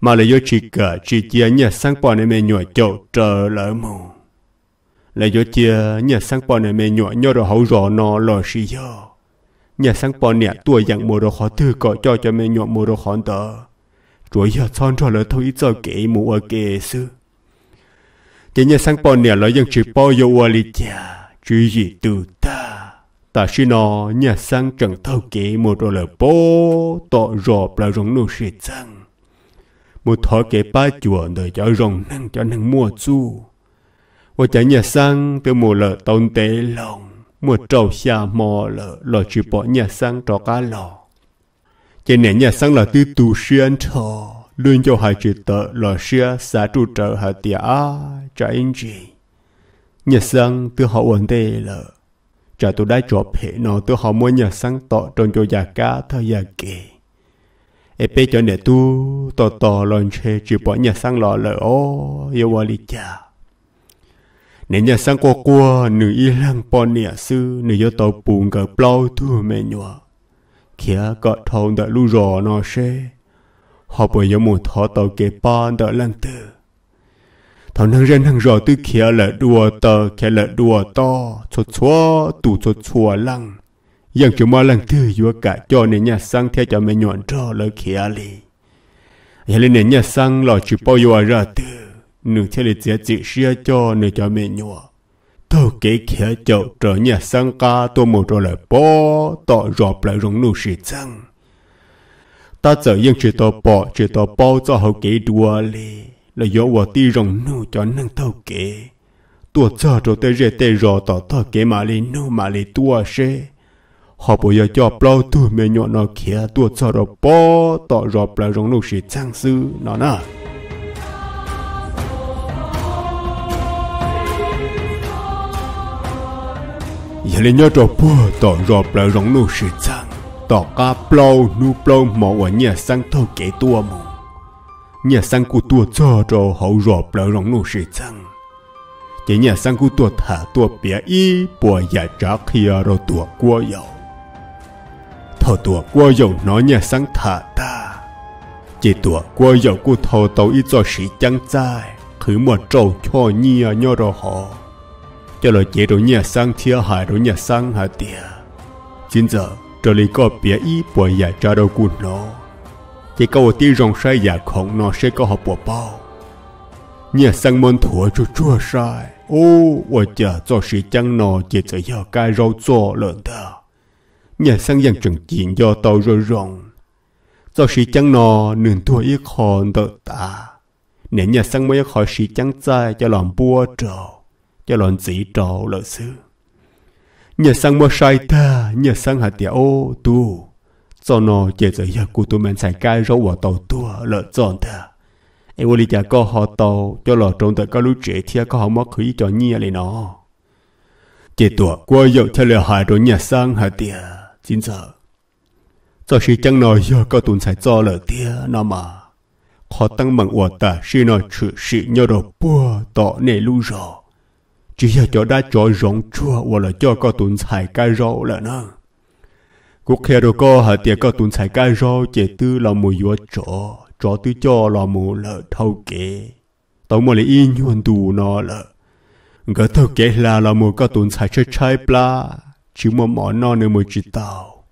mà là do chỉ cả chỉ tiền nhà sáng bò nè mẹ nhua chầu trời lỡ mông là do chia nhà sang bò này mẹ nhỏ nhỏ rồi hậu rõ nó lo gì giờ nhà sang bò này tuổi dạng mùa rồi khó thư có cho cho mẹ nhỏ mùa rồi khó tờ rồi giờ son rồi là thôi giờ kể mùa ở kể sư chỉ nhà sang bò này là dân chỉ bao giờ ở lì cha chỉ gì từ ta ta xin nó nhà sang chẳng thâu kể mùa rồi là bố tọ rõ là rong nô sĩ chăng mùa thọ kể ba chùa đời cho rong năng cho năng mua chu 我在 nhà sang từ mùa lợ tông tế lòng mùa trầu xa mò lợ lò chỉ bỏ nhà sang trò cá lò chạy nè nhà sang là tư tù xuyên trò luôn cho hai chữ tợ lò xưa xã trụ trợ hạ tía á cho nhà sang từ họ ổn tê lợ trả tôi đã cho phê nó từ họ mua nhà sang tọ trong cho già cá thơ già kề ê bê cho nè tu tò tò lòn chê chỉ bỏ nhà sang lò lợ ô yêu hoa cha nhà sang qua qua nữ y lang pon nẻ sư nữ yo tàu bùn cả plau thua mẹ nhọ kia có thong đã lu rò nó xe họ bởi yo một thọ tàu kế pan đã lang tử thằng năng rèn thằng rò tư kia là đùa tờ kia là đùa to chua chua tủ chua chua lăng yang kiểu mà lăng tử vừa cả cho nhà sang theo cho mẹ nhọn trò lời kia li vậy nên nenya sang lò chụp bao yo ra tư nương chơi lịch dễ chỉ xia cho nương cho mẹ nhỏ tôi kể kia cho trở nhà sang ca tôi một rồi lại bỏ tỏ rộp lại rong nụ sĩ chăng ta giờ yên chỉ tao bỏ chỉ tao bao cho hậu kế đùa lì là do vợ ti rong nụ cho nâng tao kể tôi cho rồi tới rể tới rò tỏ tao kể mà lì nụ mà lì tua xe họ bây giờ cho bao tôi mẹ nhỏ nó kia tôi cho rồi bỏ tỏ rộp lại rong nụ sĩ chăng sư nó nè Yali nhớ trò bùa tỏ rộp lại rộng nụ sự chẳng Tỏ cá plau nụ plau mỏ ở nhà sang thâu kế tua mù Nhà sang cụ tua cho trò hậu rộp lại Rong nụ sự chẳng Chỉ nhà sang cụ tua thả tua bia y bùa giả trả khía rồi tua qua dầu Thọ tua qua dầu nó nhà sang thả ta Chỉ tua qua dầu cụ thọ tàu y cho sĩ chẳng trai Khứ mà trâu cho nhà nhớ rồi họ cho là chế độ nhà sang thiêu hại đồ nhà sang hại tiệt chính giờ trở lại có bia ý bỏ giải trả đầu của nó chỉ có tí rong sai giả khổng nó sẽ có hợp bỏ bao nhà sang môn thua cho chua sai ô 我家做事将 nó chỉ chỉ 要该肉做了的 nhà sang dân trừng chiến do tàu rồi rong do sĩ chẳng nò nương thua ít hòn đỡ ta nếu nhà sang mới khỏi sĩ chẳng trai cho làm bua trầu cho lòn dĩ trò lợi sư nhà sang mua sai ta nhà sang hạt tiệt ô tu cho nó chế giới giờ của tụi mình xài cai rau vào tàu tua lợn tròn ta em vô lý trả có họ tàu cho lò trộn tới có lũ trẻ thia có họ mất khí cho nhia lại nó chế tuổi qua dậu theo lời hại rồi nhà sang hạt tiệt chín giờ cho sĩ chẳng nói giờ có tụi xài cho lợn tia nó mà khó tăng bằng ủa ta sĩ nói chữ sĩ nhớ đồ bùa tọ nề lưu rồi chỉ là cho đã cho rộng chua hoặc là cho có tụn xài cái rau là nó cuộc hè rồi có hả tiệc có tụn xài cái rau chỉ tư là một vua chó chó tư cho là một là thâu kế tao mà lại yên nhuận tù nó là gỡ thâu kế là là một có tụn xài chơi chai pla chứ mà mỏ nó nữa mới chỉ tao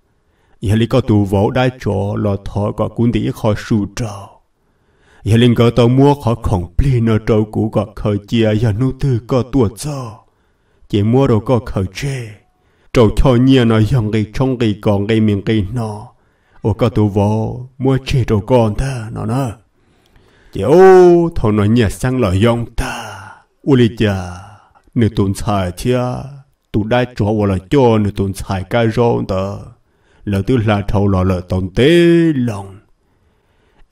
giờ lý có tụ vỗ đã chó là thọ có cuốn tí khỏi sù trào ยลิงก็ตัวมัวขอของปลีนเจ้ากูก็เคยเจียยานุตือก็ตัวเจ้าเจมัวเราก็เคยเจเจ้าชอเนี่ยนะยังไงช่องไงกองไงเมียงไงนอโอ้ก็ตัววอมัวเจเจ้าก่อนเถอะนอเนอะเจ้าทอนเนี่ยสังหล่อยองตาอุลิจาหนึ่งตุนชายเชียตุได้จัววละจอหนึ่งตุนชายกายร้อนเถอะแล้วตุลาเท่าหล่อเลยตอนเต้ลง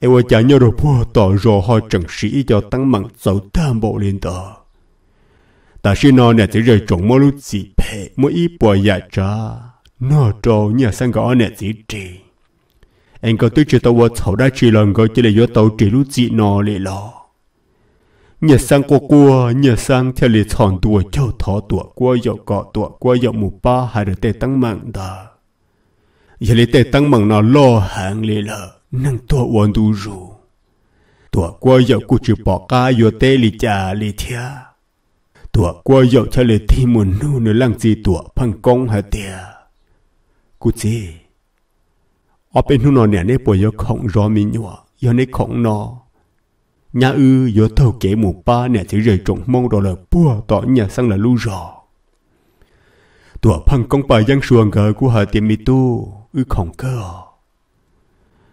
ewa cha nhớ rồi bố tỏ rồ ho trần sĩ cho tăng mạng sầu tam bộ lên tờ. Ta sĩ nó nè chỉ rời trộn mô lúc dị phê mô ý bò dạ trà. Nó trô nhà sang gõ nè chỉ trì. Anh có tức chỉ tàu vô thảo đá trì lần gọi chỉ là do tàu trì lúc dị nó lệ lò. Nhà sang qua qua, nhà sang theo lệ thòn tùa châu thỏ tùa qua dọc cọ tùa qua dọc mù ba hai đứa tê tăng mạng tờ. Giờ lệ tê tăng mạng nó lo hạng lệ lờ nâng tua uốn du ru tua qua dạo cụ chịu bỏ ca yo tê li cha li thia tua qua dạo cha li thi muốn nu nữa lăng gì tua phăng công hà tia cụ chi ở bên nu nó nè nè bỏ yo không rõ mi nhua yo nè không nó nhà ư yo thâu kế mù ba nè chỉ rời trộn mong đồ là bùa tỏ nhà sang là lu rò tua phăng công bà giang xuồng gờ của hà tiệm mi tu ư không cơ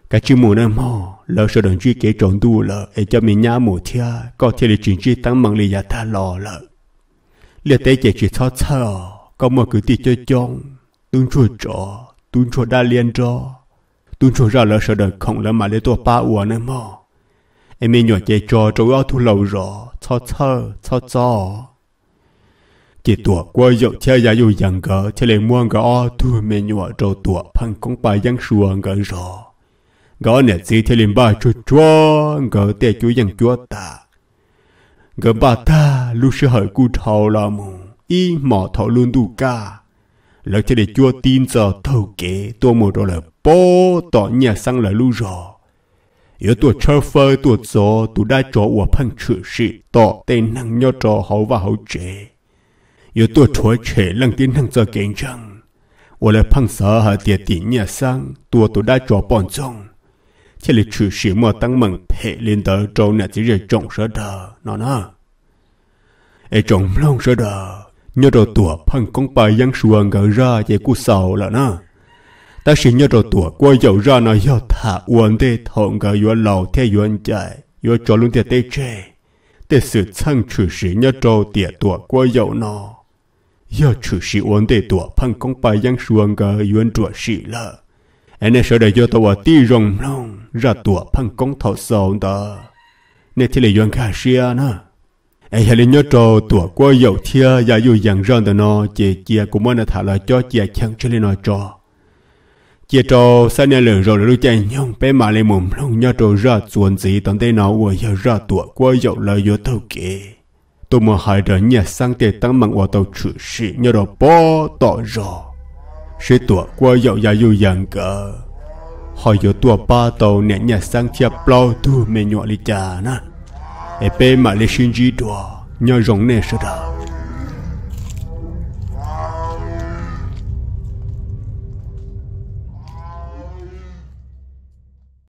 cái chữ mù nè mò lỡ sợ đồng chí kế trộn đu lỡ để cho mình nhá mù thia có thể là chuyện chi tăng mặn lì giả tha lò lỡ liệt tế chạy chỉ thoát thở có một cử tì cho chong tuân chua trò tuân chua đa liên trò tuân chua ra lỡ sợ đồng không lỡ mà lấy tổ ba uo nè mò em mình nhỏ chạy trò trâu ao thu lâu rõ thoát thở thoát gió chỉ tua qua dậu theo giá dù rằng gỡ theo lấy muôn gỡ o thu mình nhỏ trâu tua phăng công bài giang xuồng gỡ rõ gỡ nè xí thì liền ba chua chua gỡ tè chúa dân chúa ta gỡ ba ta lu sư hỡi cú thầu là mù y mò thọ luôn đủ ca lợi cho để chúa tin giờ thầu kế tôi một rồi là bố tỏ nhà sang là lu rò yếu tuổi chơ phơ tuổi gió tuổi đã cho của phân chữ sĩ tỏ tên năng nho cho hậu và hậu chế yếu tuổi chúa chế lăng tin năng cho chăng? nhà sang đã cho rằng 我来碰啥哈点点也上，多多大抓帮中。chỉ là chữ sĩ mà tăng mừng hệ lên tới trâu nè chỉ là trồng sơ đờ nó nè ê trồng lông sơ đờ nhớ rồi tủa phần con bài giang sùa gỡ ra về cu sầu là nè ta sĩ nhớ rồi tủa qua dầu ra nó do thả uốn tê thọn ngờ yo lầu theo anh chạy yo cho luôn theo tê chê tê sự sang chữ sĩ nhớ rồi tỉa tủa qua dầu nó yo chữ sĩ uốn tê tủa phần con bài giang sùa ngờ yuan tủa sĩ là anh ấy sợ để cho tao ti rồng long ra tủa phăng công thọ sầu đó nên thì là doan khả xia nữa ai hãy lên nhớ trò tủa qua dầu thia và dù rằng rong tao nó chị chia cũng muốn là thả lời cho chia chẳng cho lên nói cho chia trò sao nè lời rồi lúc chạy nhông bé mà lên mồm lông nhớ trò ra chuồn gì tận tay nó ủa giờ ra tủa qua dầu lời vô thâu kì tôi mà hai đỡ nhà sang tiền tăng mạng vào tàu chữ sĩ nhớ đồ bó tỏ rồi 谁躲过要要有养个，还有躲巴刀呢？伢上天老都没鸟里家呢，哎，被马来新几多，伢容呢是的。